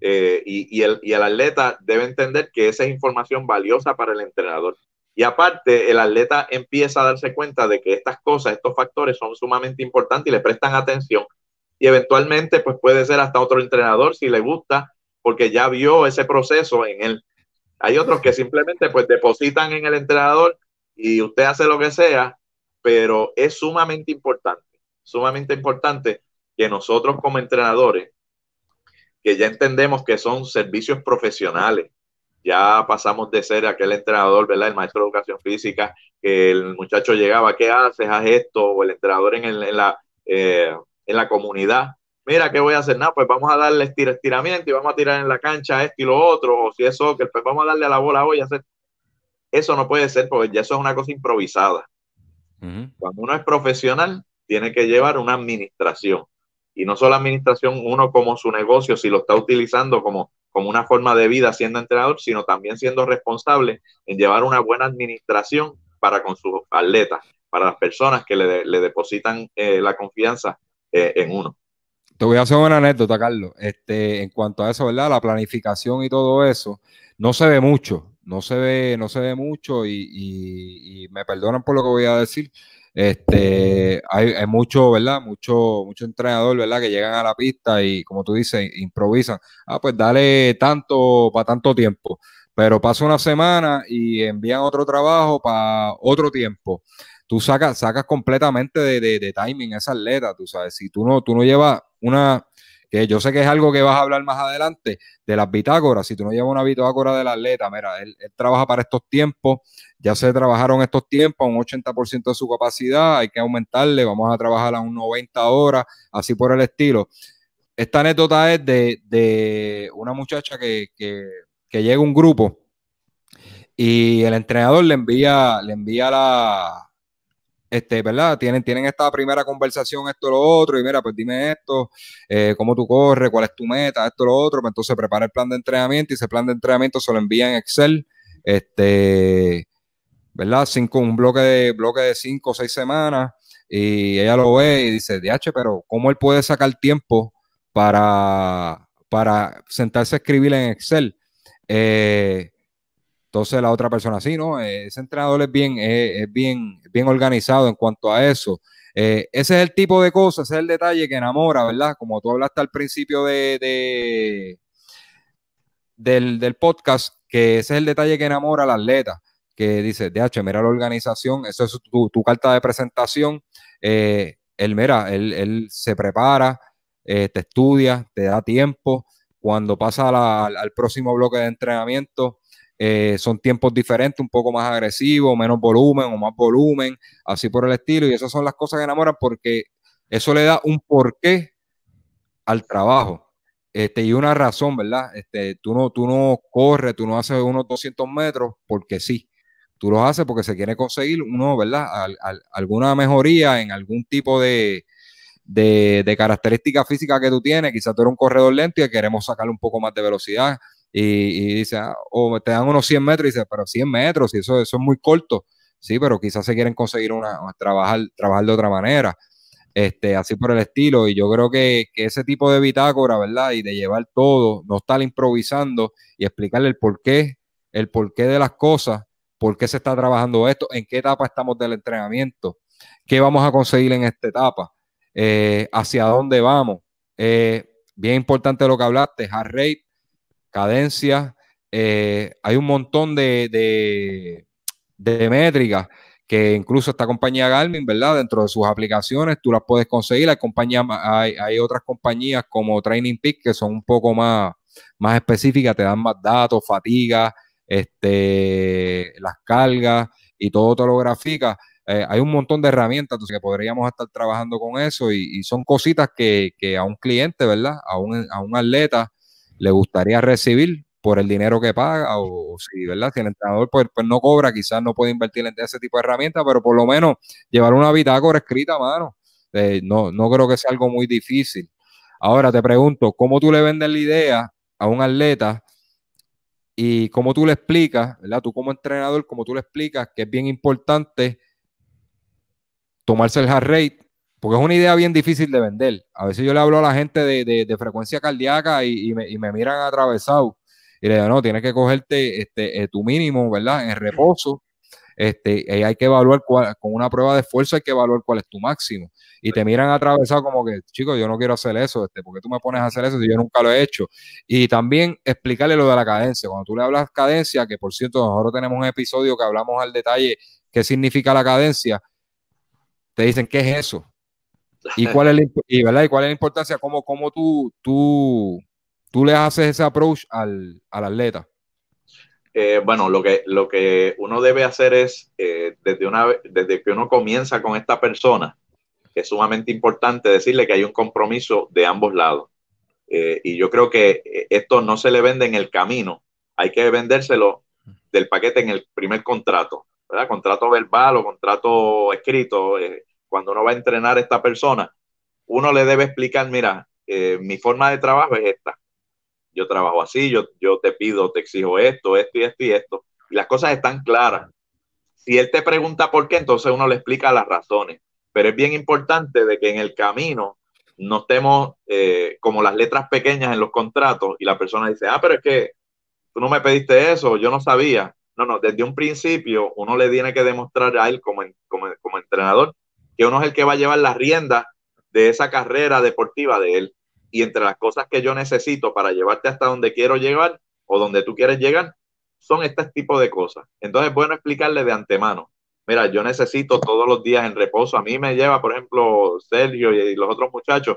Eh, y, el, y el atleta debe entender que esa es información valiosa para el entrenador. Y aparte, el atleta empieza a darse cuenta de que estas cosas, estos factores son sumamente importantes y le prestan atención. Y eventualmente, pues puede ser hasta otro entrenador si le gusta, porque ya vio ese proceso en él. Hay otros que simplemente pues depositan en el entrenador y usted hace lo que sea, pero es sumamente importante, sumamente importante que nosotros como entrenadores que ya entendemos que son servicios profesionales. Ya pasamos de ser aquel entrenador, ¿verdad? El maestro de educación física, que el muchacho llegaba, ¿qué haces? Haz esto, o el entrenador en, la, eh, en la comunidad. Mira, ¿qué voy a hacer? Nada, pues vamos a darle estir, estiramiento y vamos a tirar en la cancha esto y lo otro, o si eso, que pues vamos a darle a la bola hoy. Hacer... Eso no puede ser, porque ya eso es una cosa improvisada. Cuando uno es profesional, tiene que llevar una administración y no solo administración uno como su negocio, si lo está utilizando como, como una forma de vida siendo entrenador, sino también siendo responsable en llevar una buena administración para con sus atletas, para las personas que le, depositan eh, la confianza eh, en uno. Te voy a hacer una anécdota, Carlos. Este, en cuanto a eso, ¿verdad? La planificación y todo eso, no se ve mucho, no se ve, no se ve mucho y, y me perdonan por lo que voy a decir, este, hay, hay, mucho, ¿verdad? Mucho, mucho entrenador, ¿verdad? Que llegan a la pista y, como tú dices, improvisan. Ah, pues dale tanto para tanto tiempo. Pero pasa una semana y envían otro trabajo para otro tiempo. Tú sacas, sacas completamente de, timing esas esa atleta, tú sabes. Si tú no, tú no llevas una, que yo sé que es algo que vas a hablar más adelante, de las bitácoras. Si tú no llevas una bitácora del atleta, mira, él, trabaja para estos tiempos, ya se trabajaron estos tiempos, un 80% de su capacidad, hay que aumentarle, vamos a trabajar a un 90 horas, así por el estilo. Esta anécdota es de, una muchacha que, llega a un grupo y el entrenador le envía, le envía la, este, ¿verdad? Tienen, tienen esta primera conversación, esto, lo otro, y mira, pues dime esto, eh, cómo tú corres, cuál es tu meta, esto, lo otro, pues entonces prepara el plan de entrenamiento y ese plan de entrenamiento se lo envía en Excel, este, ¿verdad? con un bloque de, bloque de cinco o seis semanas, y ella lo ve y dice, DH, pero ¿cómo él puede sacar tiempo para, para sentarse a escribir en Excel? Eh, entonces la otra persona, sí, ¿no? Eh, ese entrenador es bien, eh, es, bien, bien organizado en cuanto a eso. Eh, ese es el tipo de cosas, ese es el detalle que enamora, ¿verdad? Como tú hablaste al principio de, del, podcast, que ese es el detalle que enamora al atleta, que dice, DH, mira la organización, eso es tu, carta de presentación. él, mira, él, se prepara, te estudia, te da tiempo. Cuando pasa al próximo bloque de entrenamiento, eh, son tiempos diferentes, un poco más agresivos, menos volumen o más volumen, así por el estilo. Y esas son las cosas que enamoran porque eso le da un porqué al trabajo. Este, y una razón, ¿verdad? Este, tú, no, tú no corres, tú no haces unos 200 metros porque sí. Tú los haces porque se quiere conseguir uno, ¿verdad? alguna mejoría en algún tipo de, de, de característica física que tú tienes. Quizás tú eres un corredor lento y queremos sacarle un poco más de velocidad y, dice, ah, o te dan unos 100 metros y dice, pero 100 metros, y eso, es muy corto, sí, pero quizás se quieren conseguir una, trabajar, trabajar de otra manera, este, así por el estilo, y yo creo que, ese tipo de bitácora, ¿verdad? Y de llevar todo, no estar improvisando y explicarle el porqué, el porqué de las cosas, por qué se está trabajando esto, en qué etapa estamos del entrenamiento, qué vamos a conseguir en esta etapa, eh, hacia dónde vamos. Eh, bien importante lo que hablaste, heart cadencia, eh, hay un montón de, métricas que incluso esta compañía Garmin, ¿verdad? Dentro de sus aplicaciones tú las puedes conseguir. Hay, compañía, hay, hay, otras compañías como Training Peak que son un poco más, más específicas, te dan más datos, fatiga, este, las cargas y todo te lo grafica. Eh, hay un montón de herramientas que podríamos estar trabajando con eso y, son cositas que, que, a un cliente, ¿verdad? A un, a un atleta le gustaría recibir por el dinero que paga o, si, ¿verdad? el entrenador pues, pues no cobra, quizás no puede invertir en ese tipo de herramientas, pero por lo menos llevar una bitácora escrita a mano. Eh, no, creo que sea algo muy difícil. Ahora te pregunto, ¿cómo tú le vendes la idea a un atleta y cómo tú le explicas, ¿verdad? Tú como entrenador, cómo tú le explicas que es bien importante tomarse el hard rate porque es una idea bien difícil de vender. A veces yo le hablo a la gente de, frecuencia cardíaca y, me, miran atravesado y le digo, no, tienes que cogerte este, eh, tu mínimo, ¿verdad? En reposo. Este, y hay que evaluar con una prueba de esfuerzo hay que evaluar cuál es tu máximo. Y te miran atravesado como que, chicos, yo no quiero hacer eso, este, ¿por qué tú me pones a hacer eso si yo nunca lo he hecho? Y también explicarle lo de la cadencia. Cuando tú le hablas cadencia, que por cierto, nosotros tenemos un episodio que hablamos al detalle qué significa la cadencia, te dicen, ¿qué es eso? ¿Y cuál es la, y, cuál es la importancia? ¿Cómo, cómo tú, tú, tú le haces ese approach al, atleta? Eh, bueno, lo que, lo que uno debe hacer es, eh, desde, una, desde que uno comienza con esta persona, es sumamente importante decirle que hay un compromiso de ambos lados. Eh, y yo creo que esto no se le vende en el camino, hay que vendérselo del paquete en el primer contrato, ¿verdad? Contrato verbal o contrato escrito cuando uno va a entrenar a esta persona, uno le debe explicar, mira, eh, mi forma de trabajo es esta. Yo trabajo así, yo, yo te pido, te exijo esto, esto y esto y esto. las cosas están claras. Si él te pregunta por qué, entonces uno le explica las razones. Pero es bien importante de que en el camino no estemos eh, como las letras pequeñas en los contratos y la persona dice, ah, pero es que tú no me pediste eso, yo no sabía. No, no, desde un principio uno le tiene que demostrar a él como, como entrenador yo no es el que va a llevar las riendas de esa carrera deportiva de él. Y entre las cosas que yo necesito para llevarte hasta donde quiero llegar o donde tú quieres llegar, son este tipo de cosas. Entonces es bueno explicarle de antemano. Mira, yo necesito todos los días en reposo. A mí me lleva, por ejemplo, Sergio y los otros muchachos,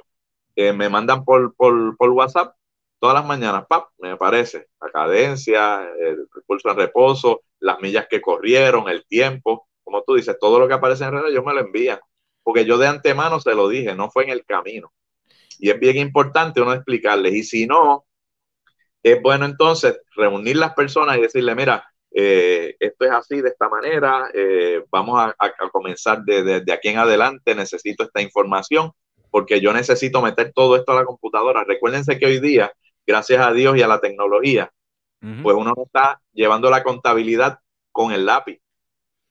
que me mandan por, por, por WhatsApp todas las mañanas, pap, me aparece, la cadencia, el pulso en reposo, las millas que corrieron, el tiempo, como tú dices, todo lo que aparece en redes, yo me lo envía porque yo de antemano se lo dije, no fue en el camino. Y es bien importante uno explicarles. Y si no, es bueno entonces reunir las personas y decirle, mira, eh, esto es así, de esta manera, eh, vamos a, comenzar de, aquí en adelante, necesito esta información, porque yo necesito meter todo esto a la computadora. Recuérdense que hoy día, gracias a Dios y a la tecnología, pues uno no está llevando la contabilidad con el lápiz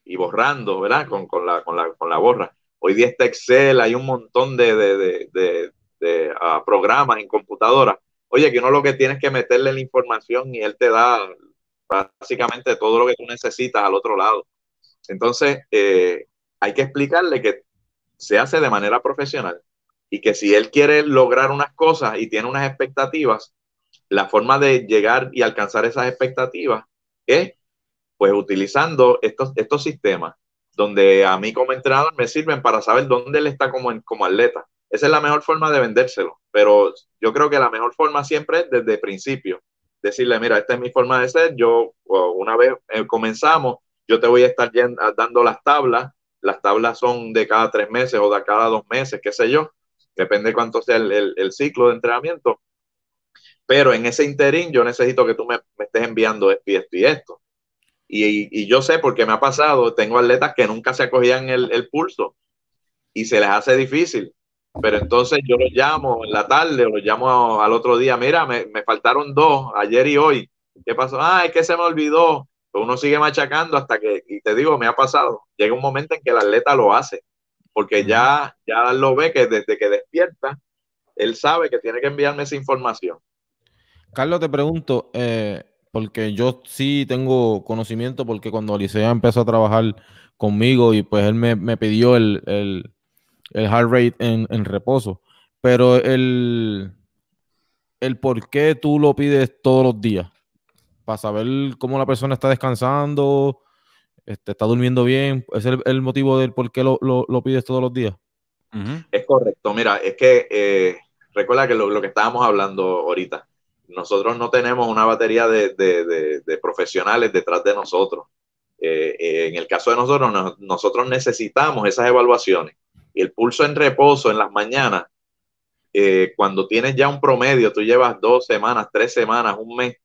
y borrando, ¿verdad? Con, con, la, con, la, con la borra. Hoy día está Excel, hay un montón de, ah, programas en computadora. Oye, que uno lo que tienes es que meterle la información y él te da básicamente todo lo que tú necesitas al otro lado. Entonces, eh, hay que explicarle que se hace de manera profesional y que si él quiere lograr unas cosas y tiene unas expectativas, la forma de llegar y alcanzar esas expectativas es pues utilizando estos, estos sistemas donde a mí como entrenador me sirven para saber dónde él está como, como atleta. Esa es la mejor forma de vendérselo, pero yo creo que la mejor forma siempre es desde el principio. Decirle, mira, esta es mi forma de ser, yo una vez eh, comenzamos, yo te voy a estar dando las tablas, las tablas son de cada tres meses o de cada dos meses, qué sé yo, depende cuánto sea el, ciclo de entrenamiento, pero en ese interín yo necesito que tú me, me estés enviando esto y esto y esto y, yo sé porque me ha pasado, tengo atletas que nunca se acogían el, pulso y se les hace difícil. Pero entonces yo los llamo en la tarde o los llamo al otro día, mira, me, faltaron dos ayer y hoy. ¿Qué pasó? Ah, es que se me olvidó. Pues uno sigue machacando hasta que, y te digo, me ha pasado. Llega un momento en que el atleta lo hace, porque ya, ya lo ve que desde que despierta, él sabe que tiene que enviarme esa información. Carlos, te pregunto, eh, porque yo sí tengo conocimiento, porque cuando Alicia empezó a trabajar conmigo y pues él me, pidió el, heart rate en, reposo, pero el, el por qué tú lo pides todos los días, para saber cómo la persona está descansando, este, está durmiendo bien, ¿es el, motivo del por qué lo, pides todos los días? Es correcto, mira, es que eh, recuerda que lo, que estábamos hablando ahorita, nosotros no tenemos una batería de, profesionales detrás de nosotros. Eh, eh, en el caso de nosotros, nosotros necesitamos esas evaluaciones. Y el pulso en reposo en las mañanas, eh, cuando tienes ya un promedio, tú llevas dos semanas, tres semanas, un mes,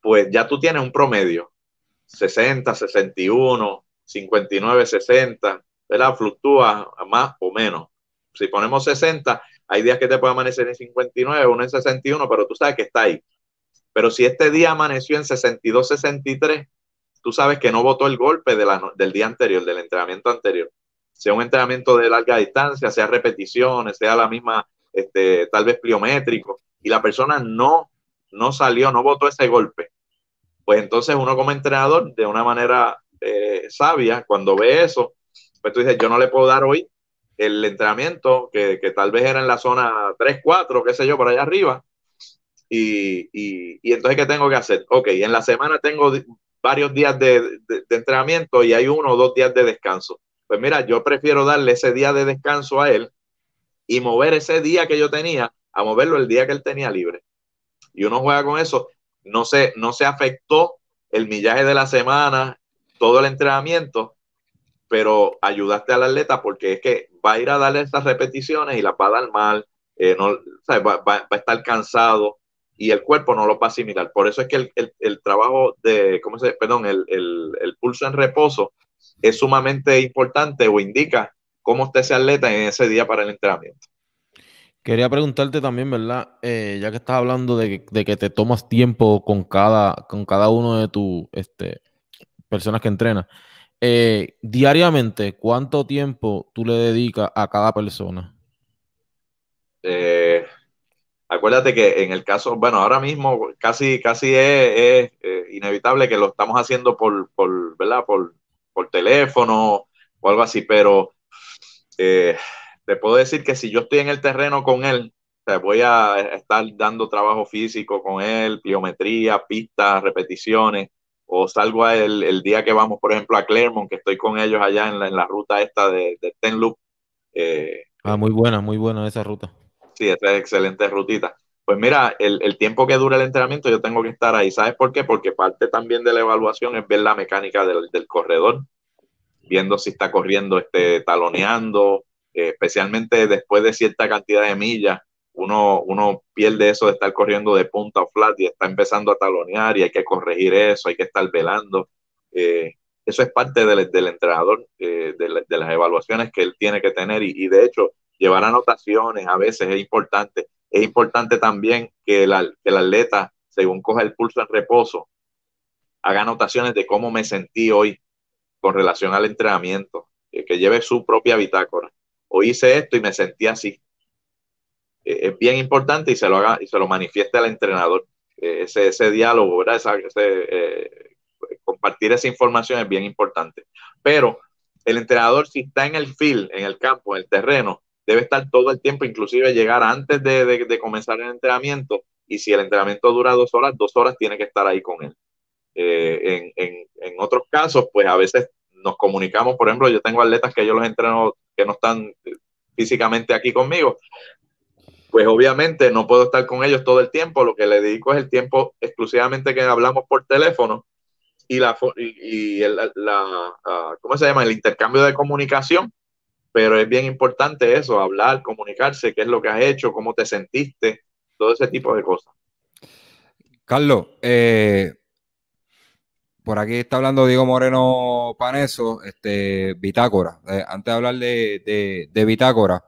pues ya tú tienes un promedio, 60, 61, 59, 60, ¿verdad? Fluctúa más o menos. Si ponemos 60, hay días que te puede amanecer en 59, uno en 61, pero tú sabes que está ahí. Pero si este día amaneció en 62, 63, tú sabes que no votó el golpe del día anterior, del entrenamiento anterior. Sea un entrenamiento de larga distancia, sea repeticiones, sea la misma, este, tal vez pliométrico, y la persona no, no salió, no votó ese golpe. Pues entonces uno como entrenador, de una manera eh, sabia, cuando ve eso, pues tú dices, yo no le puedo dar hoy el entrenamiento, que, tal vez era en la zona 3, 4, qué sé yo, por allá arriba. Y, entonces, ¿qué tengo que hacer? Ok, en la semana tengo varios días de, entrenamiento y hay uno o dos días de descanso. Pues mira, yo prefiero darle ese día de descanso a él y mover ese día que yo tenía a moverlo el día que él tenía libre. Y uno juega con eso. No no se afectó el millaje de la semana, todo el entrenamiento, pero ayudaste al atleta porque es que va a ir a darle esas repeticiones y las va a dar mal, eh, no, va, a estar cansado y el cuerpo no lo va a asimilar. Por eso es que el, trabajo de, ¿cómo se Perdón, el, pulso en reposo es sumamente importante o indica cómo está ese atleta en ese día para el entrenamiento. Quería preguntarte también, ¿verdad? Eh, ya que estás hablando de que, te tomas tiempo con cada, con cada uno de tus este, personas que entrenas. Eh, diariamente, ¿cuánto tiempo tú le dedicas a cada persona? Eh, acuérdate que en el caso, bueno, ahora mismo casi, casi es, eh, inevitable que lo estamos haciendo por, Por, por, teléfono o algo así, pero te puedo decir que si yo estoy en el terreno con él, voy a estar dando trabajo físico con él, biometría, pistas, repeticiones o salgo el, el, día que vamos, por ejemplo, a Clermont, que estoy con ellos allá en la, ruta esta de, de Ten eh, ah, muy buena, muy buena esa ruta. Sí, esta es excelente rutita. Pues mira, el, tiempo que dura el entrenamiento yo tengo que estar ahí. ¿Sabes por qué? Porque parte también de la evaluación es ver la mecánica del, corredor, viendo si está corriendo, este, taloneando, eh, especialmente después de cierta cantidad de millas, uno, uno pierde eso de estar corriendo de punta a flat y está empezando a talonear y hay que corregir eso, hay que estar velando. Eh, eso es parte del, entrenador, eh, de, las evaluaciones que él tiene que tener y, de hecho llevar anotaciones a veces es importante. Es importante también que, la, el atleta, según coja el pulso en reposo, haga anotaciones de cómo me sentí hoy con relación al entrenamiento, eh, que lleve su propia bitácora. Hoy hice esto y me sentí así. Eh, es bien importante y se lo haga y se lo manifieste al entrenador. Eh, ese, diálogo, eh, compartir esa información es bien importante. Pero el entrenador, si está en el field, en el campo, en el terreno, debe estar todo el tiempo, inclusive llegar antes de, comenzar el entrenamiento. Y si el entrenamiento dura dos horas, dos horas tiene que estar ahí con él. en, en, otros casos, pues a veces nos comunicamos, por ejemplo, yo tengo atletas que yo los entreno que no están físicamente aquí conmigo, pues obviamente no puedo estar con ellos todo el tiempo, lo que le dedico es el tiempo exclusivamente que hablamos por teléfono y la, y, el, la ah, ¿cómo se llama? El intercambio de comunicación, pero es bien importante eso, hablar, comunicarse, qué es lo que has hecho, cómo te sentiste, todo ese tipo de cosas. Carlos, eh, por aquí está hablando Diego Moreno Paneso, este, Bitácora. Eh, antes de hablar de, de Bitácora,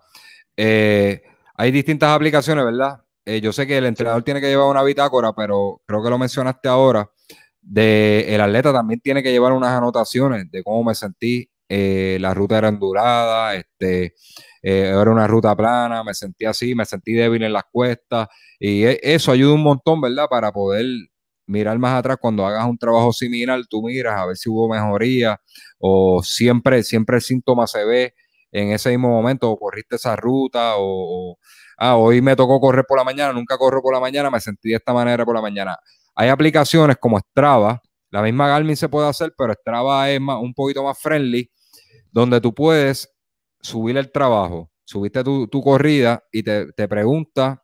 eh, hay distintas aplicaciones, ¿verdad? Eh, yo sé que el entrenador tiene que llevar una bitácora, pero creo que lo mencionaste ahora, de el atleta también tiene que llevar unas anotaciones de cómo me sentí, eh, la ruta era endurada, este, eh, era una ruta plana, me sentí así, me sentí débil en las cuestas, y e, eso ayuda un montón, ¿verdad? Para poder mirar más atrás cuando hagas un trabajo similar, tú miras a ver si hubo mejoría, o siempre, siempre el síntoma se ve, en ese mismo momento o corriste esa ruta o, ah, hoy me tocó correr por la mañana, nunca corro por la mañana, me sentí de esta manera por la mañana. Hay aplicaciones como Strava, la misma Garmin se puede hacer, pero Strava es un poquito más friendly, donde tú puedes subir el trabajo, subiste tu, corrida y te, te, pregunta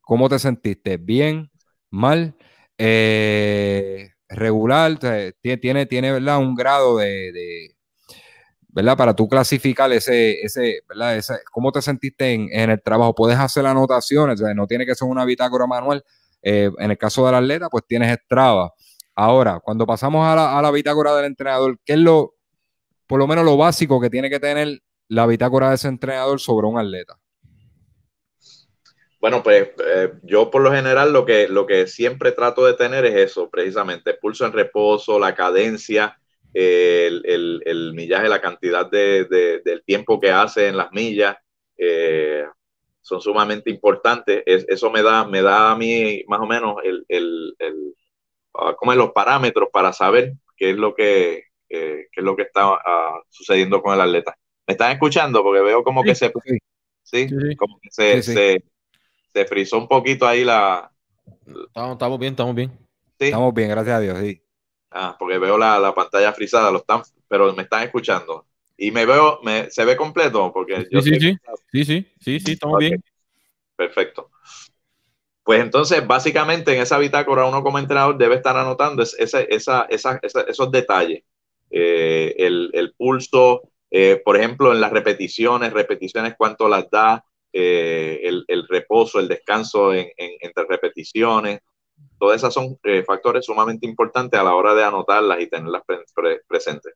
cómo te sentiste, bien, mal, eh, regular, tiene, tiene, ¿verdad? un grado de ¿verdad? Para tú clasificar ese, ese ¿verdad? ¿Cómo te sentiste en, el trabajo? Puedes hacer anotaciones, o no tiene que ser una bitácora manual. Eh, en el caso del atleta, pues tienes estraba. Ahora, cuando pasamos a la, bitácora del entrenador, ¿qué es lo, por lo menos lo básico que tiene que tener la bitácora de ese entrenador sobre un atleta? Bueno, pues eh, yo por lo general lo que, lo que siempre trato de tener es eso, precisamente, pulso en reposo, la cadencia, el, millaje, la cantidad de, del tiempo que hace en las millas, eh, son sumamente importantes. eso me da, me da a mí más o menos el, el, ah, como los parámetros para saber qué es lo que, eh, es lo que está ah, sucediendo con el atleta. ¿Me están escuchando? Porque veo como que se, sí, se, se, frizó un poquito ahí la... Estamos, estamos bien, estamos bien. Estamos bien, gracias a Dios, sí. Ah, porque veo la, pantalla frisada, lo están, pero me están escuchando. Y me veo, se ve completo porque yo sí, sí, sí, sí, sí, sí, estamos bien. Perfecto. Pues entonces, básicamente en esa bitácora uno como entrenador debe estar anotando esos detalles, eh, el, pulso, eh, por ejemplo, en las repeticiones, repeticiones cuánto las da, eh, el, reposo, el descanso entre repeticiones, Todas esas son eh, factores sumamente importantes a la hora de anotarlas y tenerlas presentes.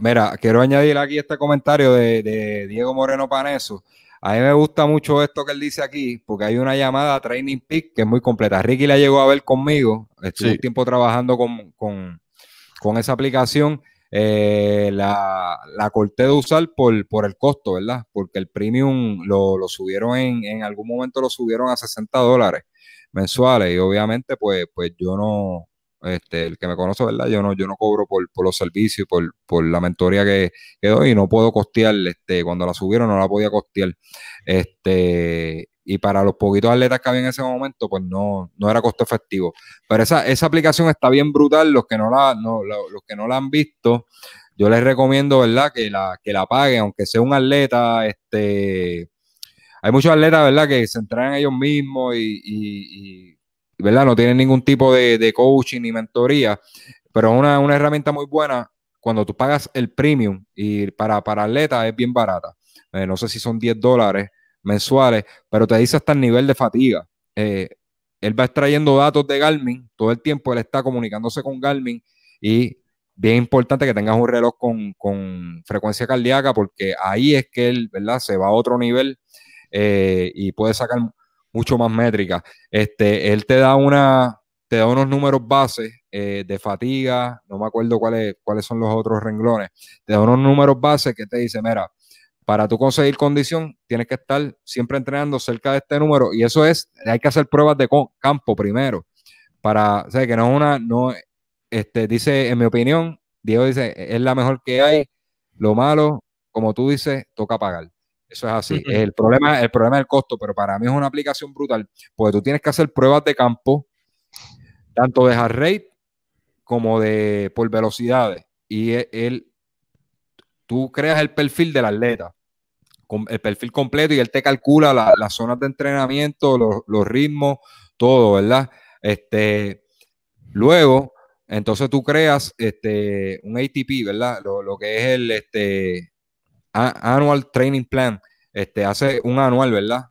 Mira, quiero añadir aquí este comentario de, Diego Moreno Paneso. A mí me gusta mucho esto que él dice aquí, porque hay una llamada Training Peak que es muy completa. Ricky la llegó a ver conmigo, estuve un tiempo trabajando con, esa aplicación. Eh, la, la, corté de usar por, el costo, ¿verdad? Porque el premium lo, lo subieron en, en algún momento lo subieron a 60 dólares mensuales y obviamente pues, pues yo no, este, el que me conoce, ¿verdad? Yo no, yo no cobro por, los servicios, por, por la mentoría que, que, doy y no puedo costear, este, cuando la subieron no la podía costear. Este, y para los poquitos atletas que había en ese momento, pues no, no era costo efectivo. Pero esa, esa aplicación está bien brutal, los que no la, no, los que no la han visto, yo les recomiendo, ¿verdad? Que la, que la pague, aunque sea un atleta, este, hay muchos atletas, ¿verdad?, que se entrenan ellos mismos y, ¿verdad?, no tienen ningún tipo de, coaching ni mentoría, pero es una, herramienta muy buena cuando tú pagas el premium y para, para atletas es bien barata. Eh, no sé si son 10 dólares mensuales, pero te dice hasta el nivel de fatiga. Eh, él va extrayendo datos de Garmin, todo el tiempo él está comunicándose con Garmin y bien importante que tengas un reloj con, con frecuencia cardíaca porque ahí es que él, ¿verdad? Se va a otro nivel eh, y puedes sacar mucho más métricas. Este, él te da una, te da unos números bases eh, de fatiga, no me acuerdo cuáles, cuáles son los otros renglones, te da unos números bases que te dice, mira, para tú conseguir condición, tienes que estar siempre entrenando cerca de este número y eso es, hay que hacer pruebas de campo primero, para, sé que no es una, no, este, dice, en mi opinión, Diego dice, es la mejor que hay, lo malo, como tú dices, toca pagar. Eso es así. El problema, el problema del costo, pero para mí es una aplicación brutal, porque tú tienes que hacer pruebas de campo, tanto de heart rate como de por velocidades. Y e, él, tú creas el perfil del atleta, el perfil completo, y él te calcula las zonas de entrenamiento, los, ritmos, todo, ¿verdad? Este, luego, entonces tú creas este, un ATP, ¿verdad? Lo, lo que es el, este, Annual Training Plan. Este, hace un anual, ¿verdad?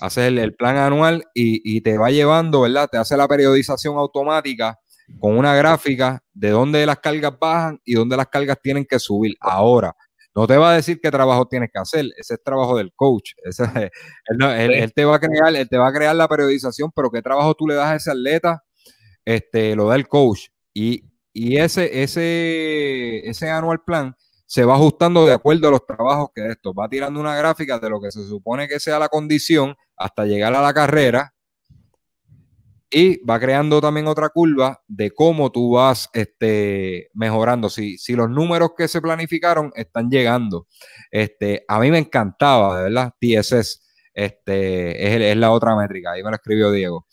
Haces el, plan anual y, te va llevando, ¿verdad? Te hace la periodización automática con una gráfica de dónde las cargas bajan y dónde las cargas tienen que subir. Ahora, no te va a decir qué trabajo tienes que hacer, ese es trabajo del coach. Ese, *laughs* él, te va a crear, él te va a crear la periodización, pero qué trabajo tú le das a ese atleta, este, lo da el coach. Y, y ese, ese, ese anual plan se va ajustando de acuerdo a los trabajos que esto. Va tirando una gráfica de lo que se supone que sea la condición hasta llegar a la carrera y va creando también otra curva de cómo tú vas este, mejorando, si, si los números que se planificaron están llegando. Este, a mí me encantaba, de verdad, TSS este, es, la otra métrica, ahí me lo escribió Diego.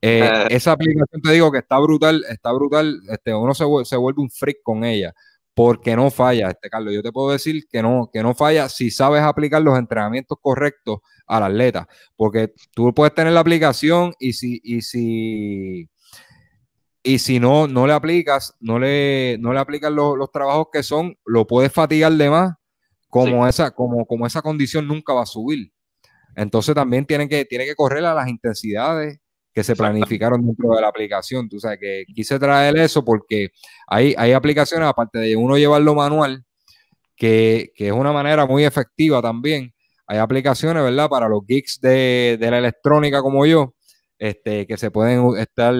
Eh, eh. esa aplicación te digo que está brutal, está brutal, este, uno se, se vuelve un freak con ella porque no falla, este Carlos. Yo te puedo decir que no, que no falla si sabes aplicar los entrenamientos correctos al atleta, porque tú puedes tener la aplicación y si, y y si no, no le aplicas, no le, le los, trabajos que son, lo puedes fatigar de más, como, esa, como, como esa condición nunca va a subir. Entonces también que, tiene que correr a las intensidades que se planificaron dentro de la aplicación. Tú sabes que quise traer eso porque hay, hay aplicaciones, aparte de uno llevarlo manual, que, es una manera muy efectiva también. Hay aplicaciones, ¿verdad? Para los geeks de, la electrónica como yo, este, que se pueden estar,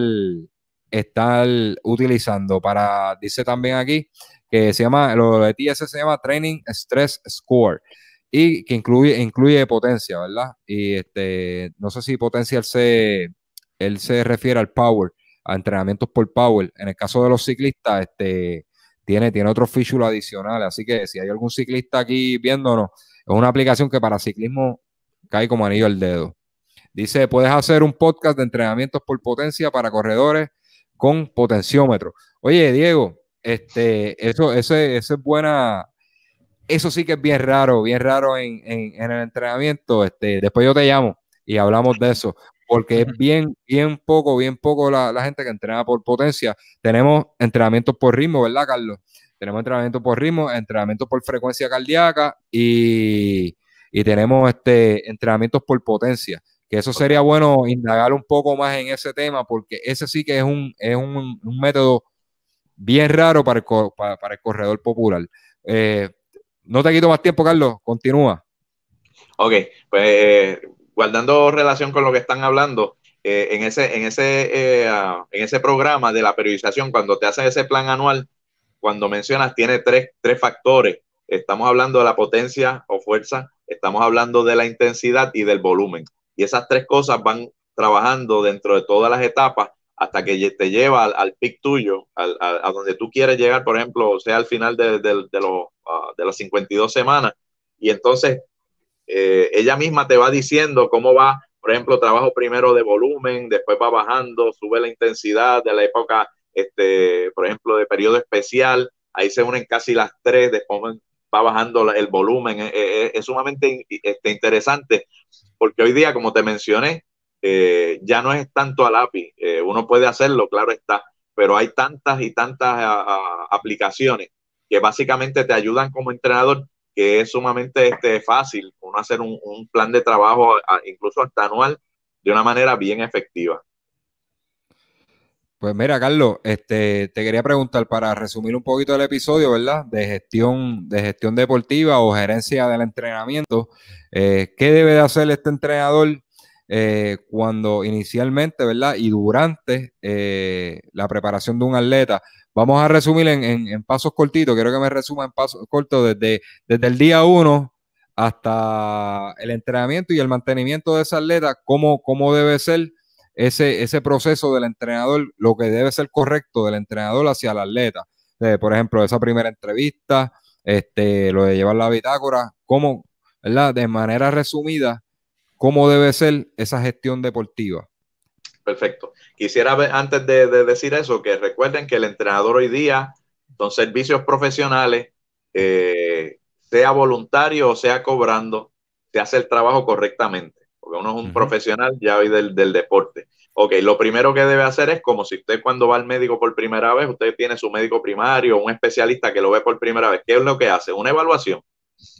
estar utilizando. Para, dice también aquí, que se llama, lo de TS se llama Training Stress Score y que incluye, incluye potencia, ¿verdad? Y este, no sé si potencial se, él se refiere al power, a entrenamientos por power. En el caso de los ciclistas, este, tiene, tiene otro feature adicional. Así que si hay algún ciclista aquí viéndonos, es una aplicación que para ciclismo cae como anillo al dedo. Dice, puedes hacer un podcast de entrenamientos por potencia para corredores con potenciómetro. Oye, Diego, este, eso, ese, ese es buena, eso sí que es bien raro, bien raro en, en, en, el entrenamiento. Este, después yo te llamo y hablamos de eso porque es bien, bien poco, bien poco la, gente que entrena por potencia. Tenemos entrenamientos por ritmo, ¿verdad, Carlos? Tenemos entrenamientos por ritmo, entrenamientos por frecuencia cardíaca y, tenemos este, entrenamientos por potencia. Que eso sería bueno indagar un poco más en ese tema, porque ese sí que es un, método bien raro para el, corredor popular. Eh, no te quito más tiempo, Carlos. Continúa. Ok, pues guardando relación con lo que están hablando, eh, en, ese, en, ese, eh, ah, en ese programa de la periodización, cuando te hacen ese plan anual, cuando mencionas, tiene tres, tres factores. Estamos hablando de la potencia o fuerza, estamos hablando de la intensidad y del volumen. Y esas tres cosas van trabajando dentro de todas las etapas hasta que te lleva al, pic tuyo, a donde tú quieres llegar, por ejemplo, o sea, al final de, de, ah, de las 52 semanas. Y entonces eh, ella misma te va diciendo cómo va, por ejemplo, trabajo primero de volumen, después va bajando, sube la intensidad de la época, este, por ejemplo, de periodo especial, ahí se unen casi las tres, después va bajando el volumen, eh, eh, es, sumamente este, interesante, porque hoy día, como te mencioné, ya no es tanto a lápiz, uno puede hacerlo, claro está, pero hay tantas y tantas aplicaciones que básicamente te ayudan como entrenador que es sumamente este, fácil uno hacer un, plan de trabajo, incluso hasta anual, de una manera bien efectiva. Pues mira, Carlos, este, te quería preguntar para resumir un poquito el episodio, ¿verdad? De gestión, de gestión deportiva o gerencia del entrenamiento. Eh, ¿Qué debe de hacer este entrenador eh, cuando inicialmente, ¿verdad? Y durante eh, la preparación de un atleta. Vamos a resumir en, pasos cortitos, quiero que me resuma en pasos cortos desde, desde el día 1 hasta el entrenamiento y el mantenimiento de esa atleta, cómo, cómo debe ser ese, ese proceso del entrenador, lo que debe ser correcto del entrenador hacia el atleta. Eh, por ejemplo, esa primera entrevista, este, lo de llevar la bitácora, cómo, ¿verdad? De manera resumida, cómo debe ser esa gestión deportiva. Perfecto. Quisiera antes de, decir eso, que recuerden que el entrenador hoy día con servicios profesionales, eh, sea voluntario o sea cobrando, se hace el trabajo correctamente, porque uno es un profesional ya hoy del, del, deporte. Ok, lo primero que debe hacer es como si usted cuando va al médico por primera vez, usted tiene su médico primario, un especialista que lo ve por primera vez, ¿qué es lo que hace? Una evaluación.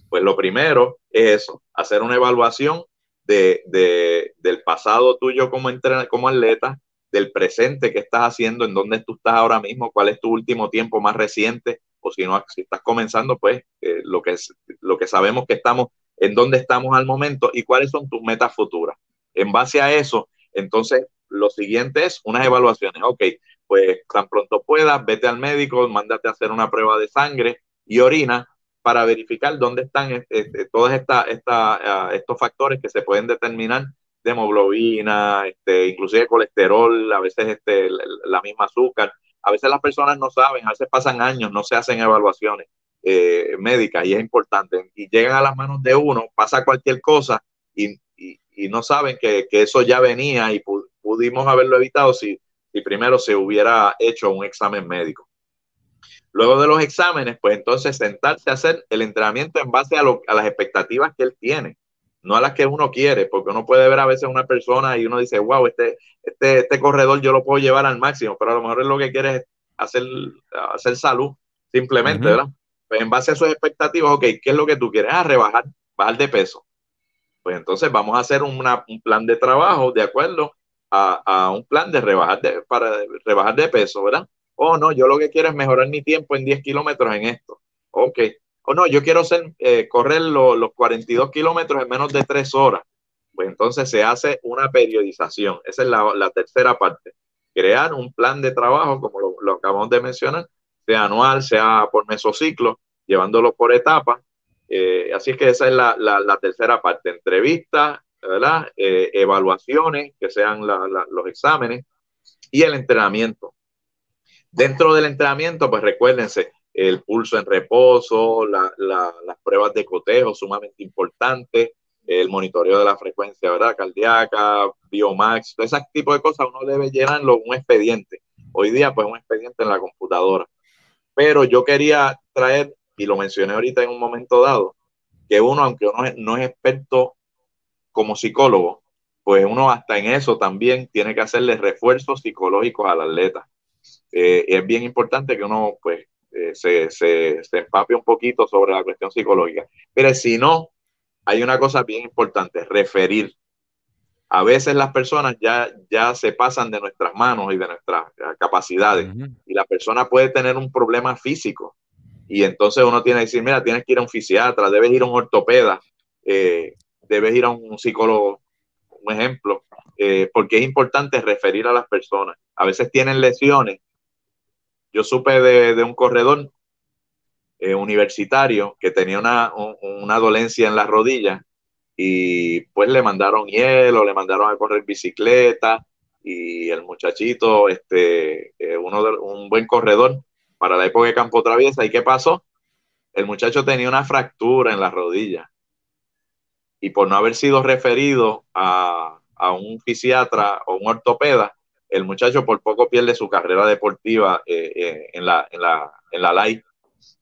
Pues lo primero es eso, hacer una evaluación del pasado tuyo como, como atleta, del presente que estás haciendo, en dónde tú estás ahora mismo, cuál es tu último tiempo más reciente, o si no, si estás comenzando, pues eh, lo, que, lo que sabemos que estamos, en dónde estamos al momento y cuáles son tus metas futuras. En base a eso, entonces, lo siguiente es unas evaluaciones. Ok, pues tan pronto puedas, vete al médico, mándate a hacer una prueba de sangre y orina para verificar dónde están este, eh, eh, eh, todos ah, estos factores que se pueden determinar de hemoglobina, este, inclusive colesterol, a veces este, la, misma azúcar. A veces las personas no saben, a veces pasan años, no se hacen evaluaciones médicas y es importante. Y llegan a las manos de uno, pasa cualquier cosa y, no saben que, eso ya venía y pudimos haberlo evitado si primero se hubiera hecho un examen médico. Luego de los exámenes, pues entonces sentarse a hacer el entrenamiento en base a, las expectativas que él tiene, no a las que uno quiere, porque uno puede ver a veces a una persona y uno dice, wow, este, este, este, corredor yo lo puedo llevar al máximo, pero a lo mejor es lo que quiere hacer, hacer salud, simplemente, ¿verdad? Pues en base a sus expectativas, ok, ¿qué es lo que tú quieres? Ah, rebajar, bajar de peso. Pues entonces vamos a hacer un plan de trabajo de acuerdo a, un plan de rebajar de, para rebajar de peso, ¿verdad? oh no, yo lo que quiero es mejorar mi tiempo en 10 kilómetros en esto. Ok. O oh, no, yo quiero eh, correr los 42 kilómetros en menos de 3 horas. Pues entonces se hace una periodización. Esa es la, tercera parte. Crear un plan de trabajo, como lo, acabamos de mencionar, sea anual, sea por mesociclo, llevándolo por etapas. Eh, así es que esa es la, tercera parte. Entrevistas, eh, evaluaciones, que sean los exámenes, y el entrenamiento Dentro del entrenamiento, pues recuérdense, el pulso en reposo, las pruebas de cotejo sumamente importantes, el monitoreo de la frecuencia cardíaca, biomax, todo ese tipo de cosas, uno debe llenarlo un expediente. Hoy día, pues un expediente en la computadora. Pero yo quería traer, y lo mencioné ahorita en un momento dado, que uno, aunque uno no es experto como psicólogo, pues uno hasta en eso también tiene que hacerle refuerzos psicológicos al atleta. Eh, es bien importante que uno pues eh, se, se, empape un poquito sobre la cuestión psicológica. Pero si no, hay una cosa bien importante, referir. A veces las personas ya, ya se pasan de nuestras manos y de nuestras eh, capacidades y la persona puede tener un problema físico y entonces uno tiene que decir, mira, tienes que ir a un fisiatra, debes ir a un ortopeda, debes ir a un psicólogo, un ejemplo, eh, porque es importante referir a las personas. A veces tienen lesiones. Yo supe de, un corredor eh, universitario que tenía una, dolencia en la rodilla, y pues le mandaron hielo, le mandaron a correr bicicleta y el muchachito, este, eh, uno un buen corredor para la época de Campo Traviesa. ¿Y qué pasó? El muchacho tenía una fractura en la rodilla y por no haber sido referido a, a un fisiatra o un ortopeda, el muchacho por poco pierde su carrera deportiva eh, eh, en, la, en, la, en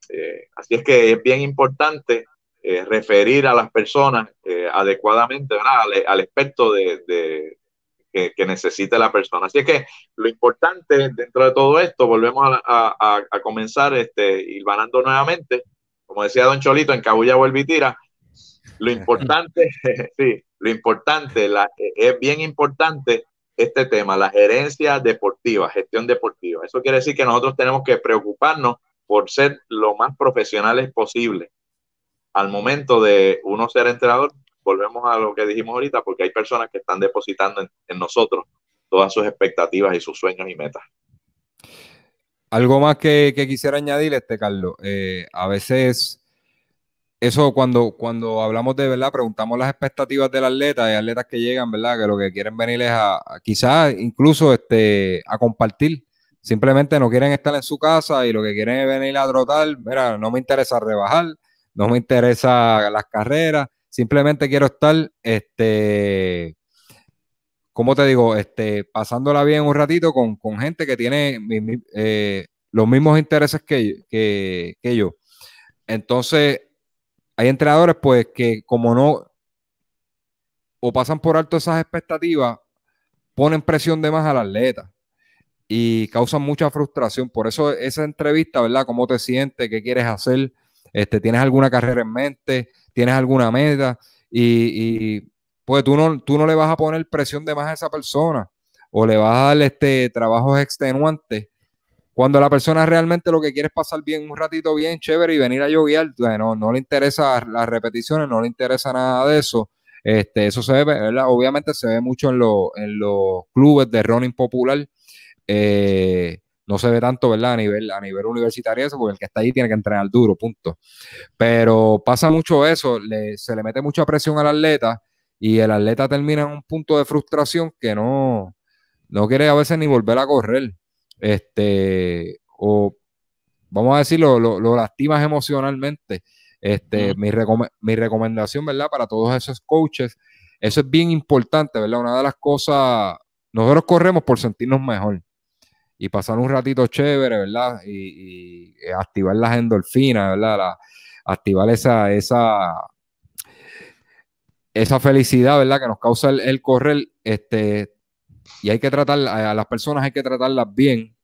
eh, así es que es bien importante referir a las personas adecuadamente al, al, experto de, que, necesite la persona. Así es que lo importante dentro de todo esto, volvemos a, comenzar este, hilvanando nuevamente, como decía Don Cholito, en Cabulla vuelve y tira, lo *laughs* importante, *laughs* sí, lo importante, es bien importante este tema, la gerencia deportiva, gestión deportiva. Eso quiere decir que nosotros tenemos que preocuparnos por ser lo más profesionales posible. Al momento de uno ser entrenador, volvemos a lo que dijimos ahorita, porque hay personas que están depositando en, nosotros todas sus expectativas y sus sueños y metas. Algo más que, quisiera añadir, este Carlos, eh, a veces eso cuando, cuando hablamos de verdad, preguntamos las expectativas del atleta, y atletas que llegan, ¿verdad? Que lo que quieren venir es a, quizás incluso este, a compartir. Simplemente no quieren estar en su casa y lo que quieren es venir a trotar. Mira, no me interesa rebajar, no me interesa las carreras, simplemente quiero estar, este, ¿cómo te digo? Este, pasándola bien un ratito con, gente que tiene eh, los mismos intereses que yo. Entonces, hay entrenadores pues que como no o pasan por alto esas expectativas, ponen presión de más al atleta y causan mucha frustración. Por eso esa entrevista, ¿verdad? ¿Cómo te sientes? ¿Qué quieres hacer? Este, ¿Tienes alguna carrera en mente? ¿Tienes alguna meta? Y, pues tú no, tú no le vas a poner presión de más a esa persona o le vas a dar este, trabajos extenuantes cuando la persona realmente lo que quiere es pasar bien un ratito bien, chévere y venir a lloviar, bueno, eh, no le interesa las repeticiones, no le interesa nada de eso. Este, eso se ve, obviamente se ve mucho en, los clubes de running popular. Eh, no se ve tanto, ¿verdad? A nivel, a nivel universitario eso, porque el que está ahí tiene que entrenar duro, punto. Pero pasa mucho eso, se le mete mucha presión al atleta y el atleta termina en un punto de frustración que no, no quiere a veces ni volver a correr este, o vamos a decirlo, lo, lastimas emocionalmente. Este, mi, recomendación, ¿verdad? Para todos esos coaches, eso es bien importante, ¿verdad? Una de las cosas, nosotros corremos por sentirnos mejor y pasar un ratito chévere, ¿verdad? Y, activar las endorfinas, ¿verdad? activar esa, esa, esa felicidad, ¿verdad? Que nos causa el, el correr, este, y hay que tratar a las personas, hay que tratarlas bien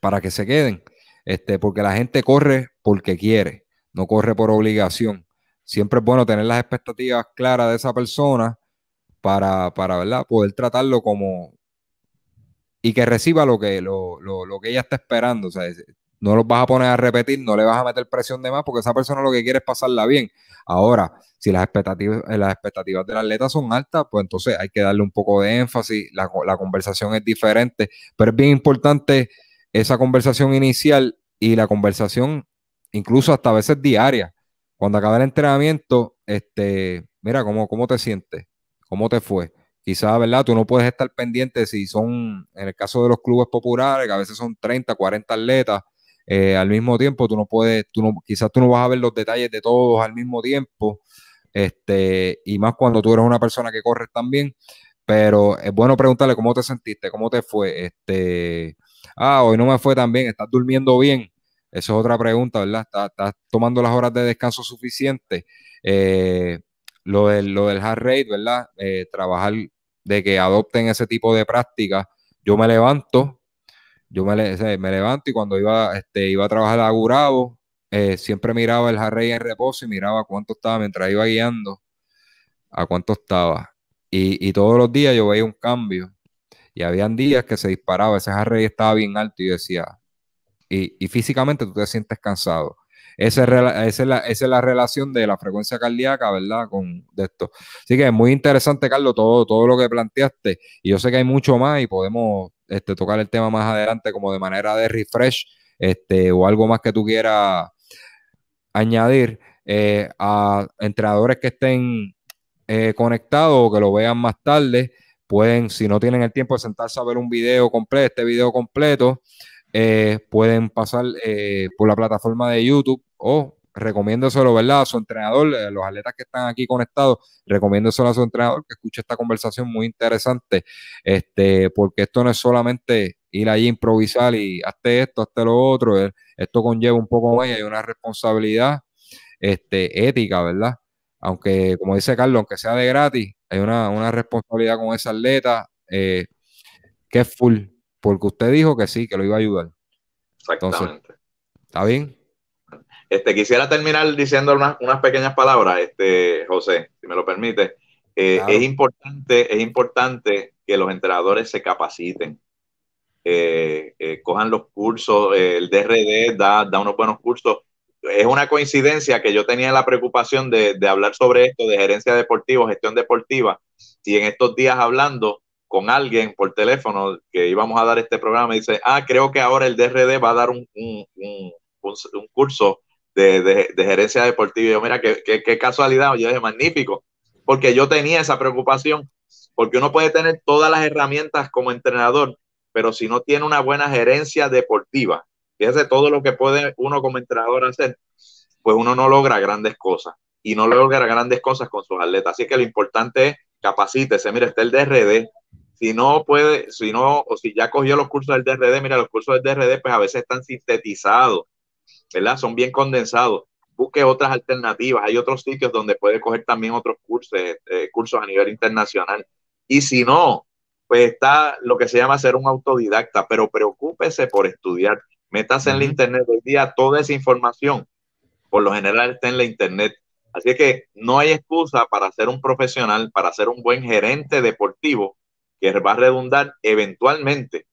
para que se queden. Este, porque la gente corre porque quiere, no corre por obligación. Siempre es bueno tener las expectativas claras de esa persona para, poder tratarlo como y que reciba lo que, lo, lo que ella está esperando no los vas a poner a repetir, no le vas a meter presión de más, porque esa persona lo que quiere es pasarla bien. Ahora, si las expectativas, eh, las expectativas del atleta son altas, pues entonces hay que darle un poco de énfasis, la, conversación es diferente, pero es bien importante esa conversación inicial y la conversación incluso hasta a veces diaria. Cuando acaba el entrenamiento, este, mira, ¿cómo, cómo te sientes? ¿Cómo te fue? Quizás, ¿verdad? Tú no puedes estar pendiente si son, en el caso de los clubes populares, que a veces son 30, 40 atletas, eh, al mismo tiempo, tú no puedes, tú no, quizás tú no vas a ver los detalles de todos al mismo tiempo, este, y más cuando tú eres una persona que corres también, pero es bueno preguntarle cómo te sentiste, cómo te fue, este, ah, hoy no me fue tan bien, estás durmiendo bien, eso es otra pregunta, ¿verdad? ¿Estás, tomando las horas de descanso suficientes? Eh, lo, del, lo rate, ¿verdad? Eh, trabajar de que adopten ese tipo de prácticas. Yo me levanto, yo me, levanto y cuando iba, este, iba a trabajar a Gurabo, eh, siempre miraba el Harrey en reposo y miraba cuánto estaba mientras iba guiando, a cuánto estaba. Y, todos los días yo veía un cambio. Y habían días que se disparaba, ese Harrey estaba bien alto y yo decía, y, físicamente tú te sientes cansado. Esa es, la, relación de la frecuencia cardíaca, ¿verdad? Con de esto. Así que es muy interesante, Carlos, todo, todo lo que planteaste. Y yo sé que hay mucho más y podemos este, tocar el tema más adelante como de manera de refresh este, o algo más que tú quieras añadir eh, a entrenadores que estén eh, conectados o que lo vean más tarde, pueden, si no tienen el tiempo de sentarse a ver un video completo, este video completo, eh, pueden pasar por la plataforma de YouTube o recomiéndoselo, ¿verdad? A su entrenador, eh, los atletas que están aquí conectados, recomiéndoselo a su entrenador que escuche esta conversación muy interesante, este, porque esto no es solamente ir allí a improvisar y hazte esto, hazte lo otro, eh, esto conlleva un poco más y hay una responsabilidad este, ética, ¿verdad? Aunque, como dice Carlos, aunque sea de gratis, hay una, responsabilidad con ese atleta eh, que es full, porque usted dijo que sí, que lo iba a ayudar. Exactamente. ¿Está bien? Este, quisiera terminar diciendo unas, pequeñas palabras, este, José, si me lo permite. Eh, es, importante, es importante que los entrenadores se capaciten, eh, eh, cojan los cursos, el DRD da, da unos buenos cursos. Es una coincidencia que yo tenía la preocupación de, de hablar sobre esto, de gerencia deportiva, gestión deportiva, y en estos días hablando con alguien por teléfono que íbamos a dar este programa, dice, ah, creo que ahora el DRD va a dar un, un, un, un curso de, gerencia deportiva. yo, mira, qué, qué, casualidad, yo es magnífico, porque yo tenía esa preocupación, porque uno puede tener todas las herramientas como entrenador, pero si no tiene una buena gerencia deportiva, fíjese todo lo que puede uno como entrenador hacer, pues uno no logra grandes cosas y no logra grandes cosas con sus atletas. Así que lo importante es capacítese, mire, está el DRD. Si no puede, si no, o si ya cogió los cursos del DRD, mira, los cursos del DRD pues a veces están sintetizados ¿verdad? Son bien condensados. Busque otras alternativas. Hay otros sitios donde puede coger también otros cursos, este, cursos a nivel internacional. Y si no, pues está lo que se llama ser un autodidacta, pero preocúpese por estudiar. Métase en la internet hoy día, toda esa información, por lo general está en la internet. Así que no hay excusa para ser un profesional, para ser un buen gerente deportivo, que va a redundar eventualmente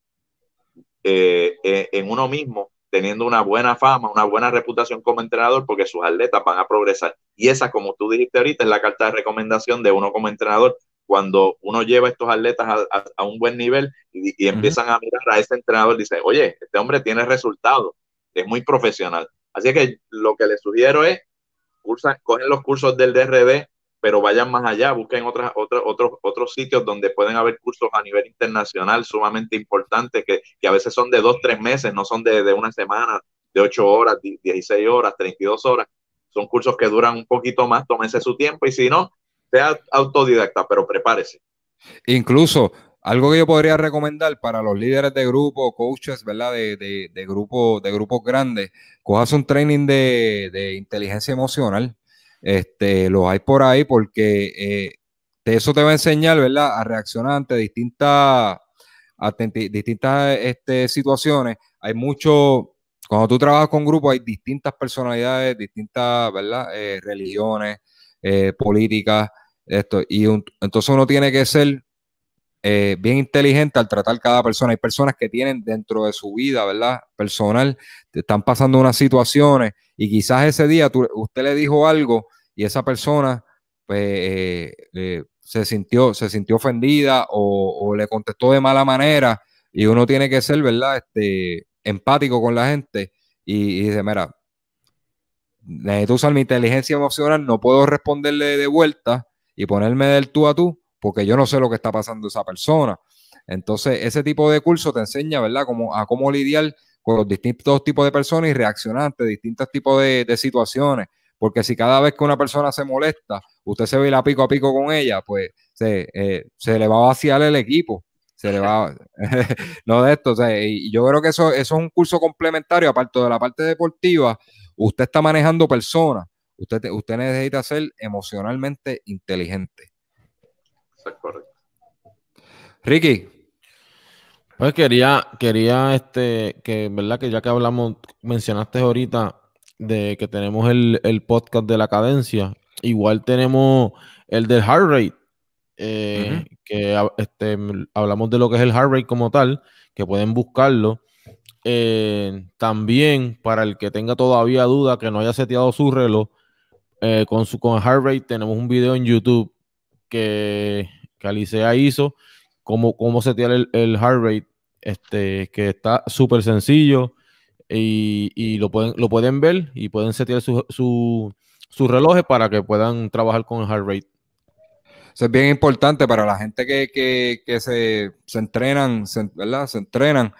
eh, eh, en uno mismo teniendo una buena fama, una buena reputación como entrenador, porque sus atletas van a progresar. Y esa, como tú dijiste ahorita, es la carta de recomendación de uno como entrenador, cuando uno lleva a estos atletas a, un buen nivel y, empiezan a mirar a ese entrenador, dice, oye, este hombre tiene resultados, es muy profesional. Así que lo que les sugiero es, cursa cogen los cursos del DRD, pero vayan más allá, busquen otras, otras, otros, otros sitios donde pueden haber cursos a nivel internacional sumamente importantes que, a veces son de dos, tres meses, no son de, una semana, de ocho horas, dieciséis horas, treinta y dos horas. Son cursos que duran un poquito más, tómense su tiempo y si no, sea autodidacta, pero prepárese. Incluso algo que yo podría recomendar para los líderes de grupo, coaches, ¿verdad? De, de, de, de grupos grandes, cojas un training de, de inteligencia emocional. Este, los hay por ahí porque eh, eso te va a enseñar, ¿verdad? A reaccionar ante distintas, distintas este, situaciones. Hay mucho, cuando tú trabajas con grupos hay distintas personalidades, distintas, ¿verdad? Eh, religiones, eh, políticas, esto. Y entonces uno tiene que ser eh, bien inteligente al tratar cada persona. Hay personas que tienen dentro de su vida, ¿verdad? Personal, están pasando unas situaciones y quizás ese día usted le dijo algo y esa persona pues, eh, eh, se, sintió, se sintió ofendida o, le contestó de mala manera y uno tiene que ser, ¿verdad? Este, empático con la gente y, y dice, mira, necesito usar mi inteligencia emocional, no puedo responderle de vuelta y ponerme del tú a tú porque yo no sé lo que está pasando esa persona. Entonces, ese tipo de curso te enseña, ¿verdad?, como, a cómo lidiar con los distintos tipos de personas y reaccionar ante distintos tipos de, situaciones. Porque si cada vez que una persona se molesta, usted se ve la pico a pico con ella, pues se, eh, le va a vaciar el equipo. Se le va. *laughs* no de esto. y yo creo que eso, eso es un curso complementario, aparte de la parte deportiva. Usted está manejando personas. Usted, usted necesita ser emocionalmente inteligente correcto. Ricky. Pues quería, quería este, que, ¿verdad? Que ya que hablamos, mencionaste ahorita de que tenemos el, podcast de la cadencia, igual tenemos el del heart rate, eh, que este, hablamos de lo que es el heart rate como tal, que pueden buscarlo. Eh, también, para el que tenga todavía duda, que no haya seteado su reloj, eh, con su con heart rate tenemos un video en YouTube que que Alicia hizo, cómo, cómo setear el, el heart rate, este, que está súper sencillo y, lo, pueden, lo pueden ver y pueden setear sus su, relojes para que puedan trabajar con el heart rate. Eso es bien importante para la gente que, que, que se, se, entrenan, se, ¿verdad? Se entrenan.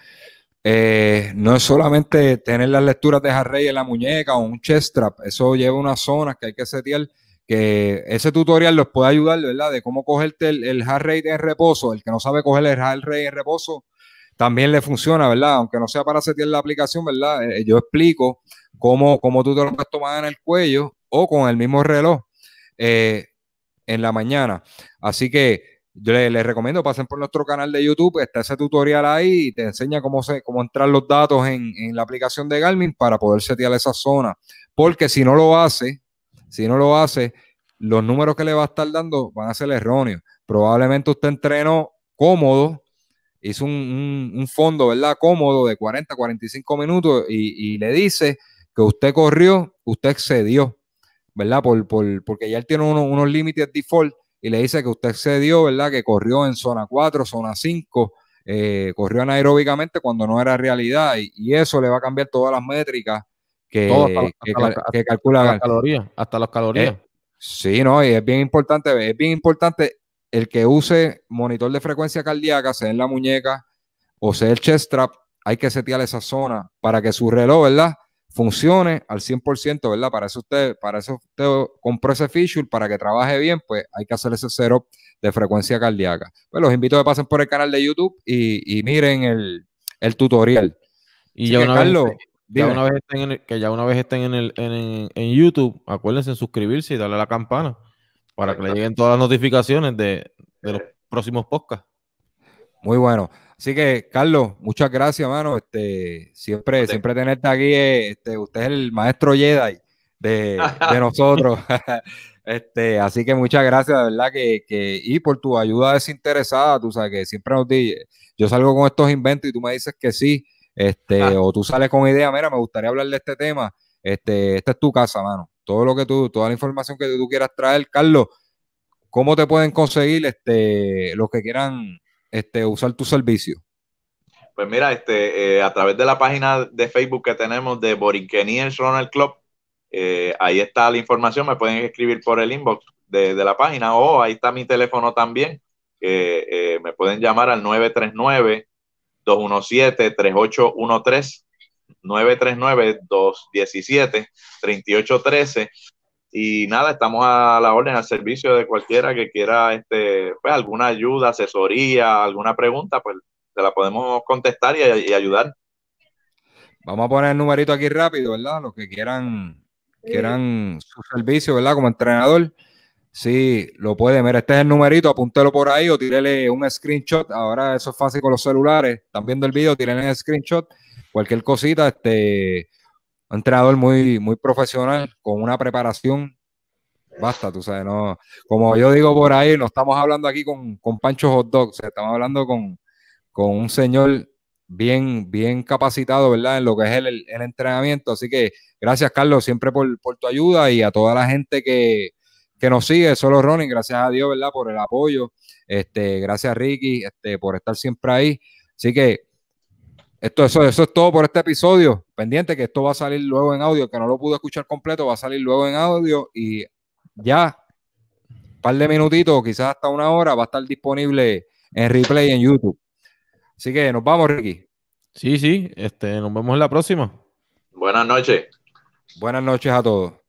Eh, no es solamente tener las lecturas de heart rate en la muñeca o un chest strap, eso lleva unas zonas que hay que setear que ese tutorial los puede ayudar, ¿verdad? De cómo cogerte el, el heart rate en reposo. El que no sabe coger el heart rate en reposo, también le funciona, ¿verdad? Aunque no sea para setear la aplicación, ¿verdad? Eh, eh, yo explico cómo, cómo tú te lo puedes tomar en el cuello o con el mismo reloj eh, en la mañana. Así que yo les, recomiendo, pasen por nuestro canal de YouTube, está ese tutorial ahí y te enseña cómo, se, cómo entrar los datos en, en la aplicación de Garmin para poder setear esa zona. Porque si no lo hace, si no lo hace, los números que le va a estar dando van a ser erróneos. Probablemente usted entrenó cómodo, hizo un, fondo, ¿verdad? Cómodo de 40, 45 minutos y, le dice que usted corrió, usted excedió, ¿verdad? Por, porque ya él tiene unos límites default y le dice que usted excedió, ¿verdad? Que corrió en zona 4, zona 5, eh, corrió anaeróbicamente cuando no era realidad y eso le va a cambiar todas las métricas que, calcula hasta las calorías. Hasta eh, las calorías. sí, no, y es bien importante, es bien importante el que use monitor de frecuencia cardíaca, sea en la muñeca o sea el chest strap, hay que setear esa zona para que su reloj, ¿verdad? Funcione al 100%, ¿verdad? Para eso usted, para eso usted compró ese feature, para que trabaje bien, pues hay que hacer ese cero de frecuencia cardíaca. Pues los invito a que pasen por el canal de YouTube y, miren el, tutorial. Y yo que ya, una vez estén en YouTube, acuérdense en suscribirse y darle a la campana para que le lleguen todas las notificaciones de, los próximos podcasts. Muy bueno. Así que, Carlos, muchas gracias, mano. Este, siempre, siempre tenerte aquí. Este, usted es el maestro Jedi de, de *laughs* nosotros. *laughs* este, así que muchas gracias, de verdad, que, y por tu ayuda desinteresada, tú sabes que siempre nos di, yo salgo con estos inventos y tú me dices que sí. Este, ah. o tú sales con idea, mira, me gustaría hablar de este tema. Este, esta es tu casa, mano. Todo lo que tú, toda la información que tú quieras traer, Carlos, ¿cómo te pueden conseguir este, los que quieran este, usar tu servicio? Pues mira, este, eh, a través de la página de Facebook que tenemos de Borinqueniers Ronald Club, eh, ahí está la información, me pueden escribir por el inbox de, la página o ahí está mi teléfono también, eh, me pueden llamar al 939 217-3813, 939-217-3813. Y nada, estamos a la orden, al servicio de cualquiera que quiera este, pues, alguna ayuda, asesoría, alguna pregunta, pues te la podemos contestar y, ayudar. Vamos a poner el numerito aquí rápido, ¿verdad? Los que quieran, quieran su servicio, ¿verdad? Como entrenador. Sí, lo puede. ver. este es el numerito, apúntelo por ahí o tírele un screenshot. Ahora eso es fácil con los celulares. Están viendo el video, tírenle el screenshot. Cualquier cosita, este un entrenador muy, muy profesional, con una preparación. Basta, tú sabes, no. Como yo digo por ahí, no estamos hablando aquí con, con Pancho Hot Dog, o sea, estamos hablando con, un señor bien, bien capacitado, ¿verdad? En lo que es el, entrenamiento. Así que gracias, Carlos, siempre por, por tu ayuda y a toda la gente que, que nos sigue, solo Ronin, gracias a Dios, ¿verdad? Por el apoyo. Este, gracias Ricky, este, por estar siempre ahí. Así que esto, eso, es todo por este episodio. Pendiente que esto va a salir luego en audio, que no lo pude escuchar completo, va a salir luego en audio y ya, un par de minutitos, quizás hasta una hora, va a estar disponible en replay en YouTube. Así que nos vamos, Ricky. Sí, sí, este, nos vemos en la próxima. Buenas noches. Buenas noches a todos.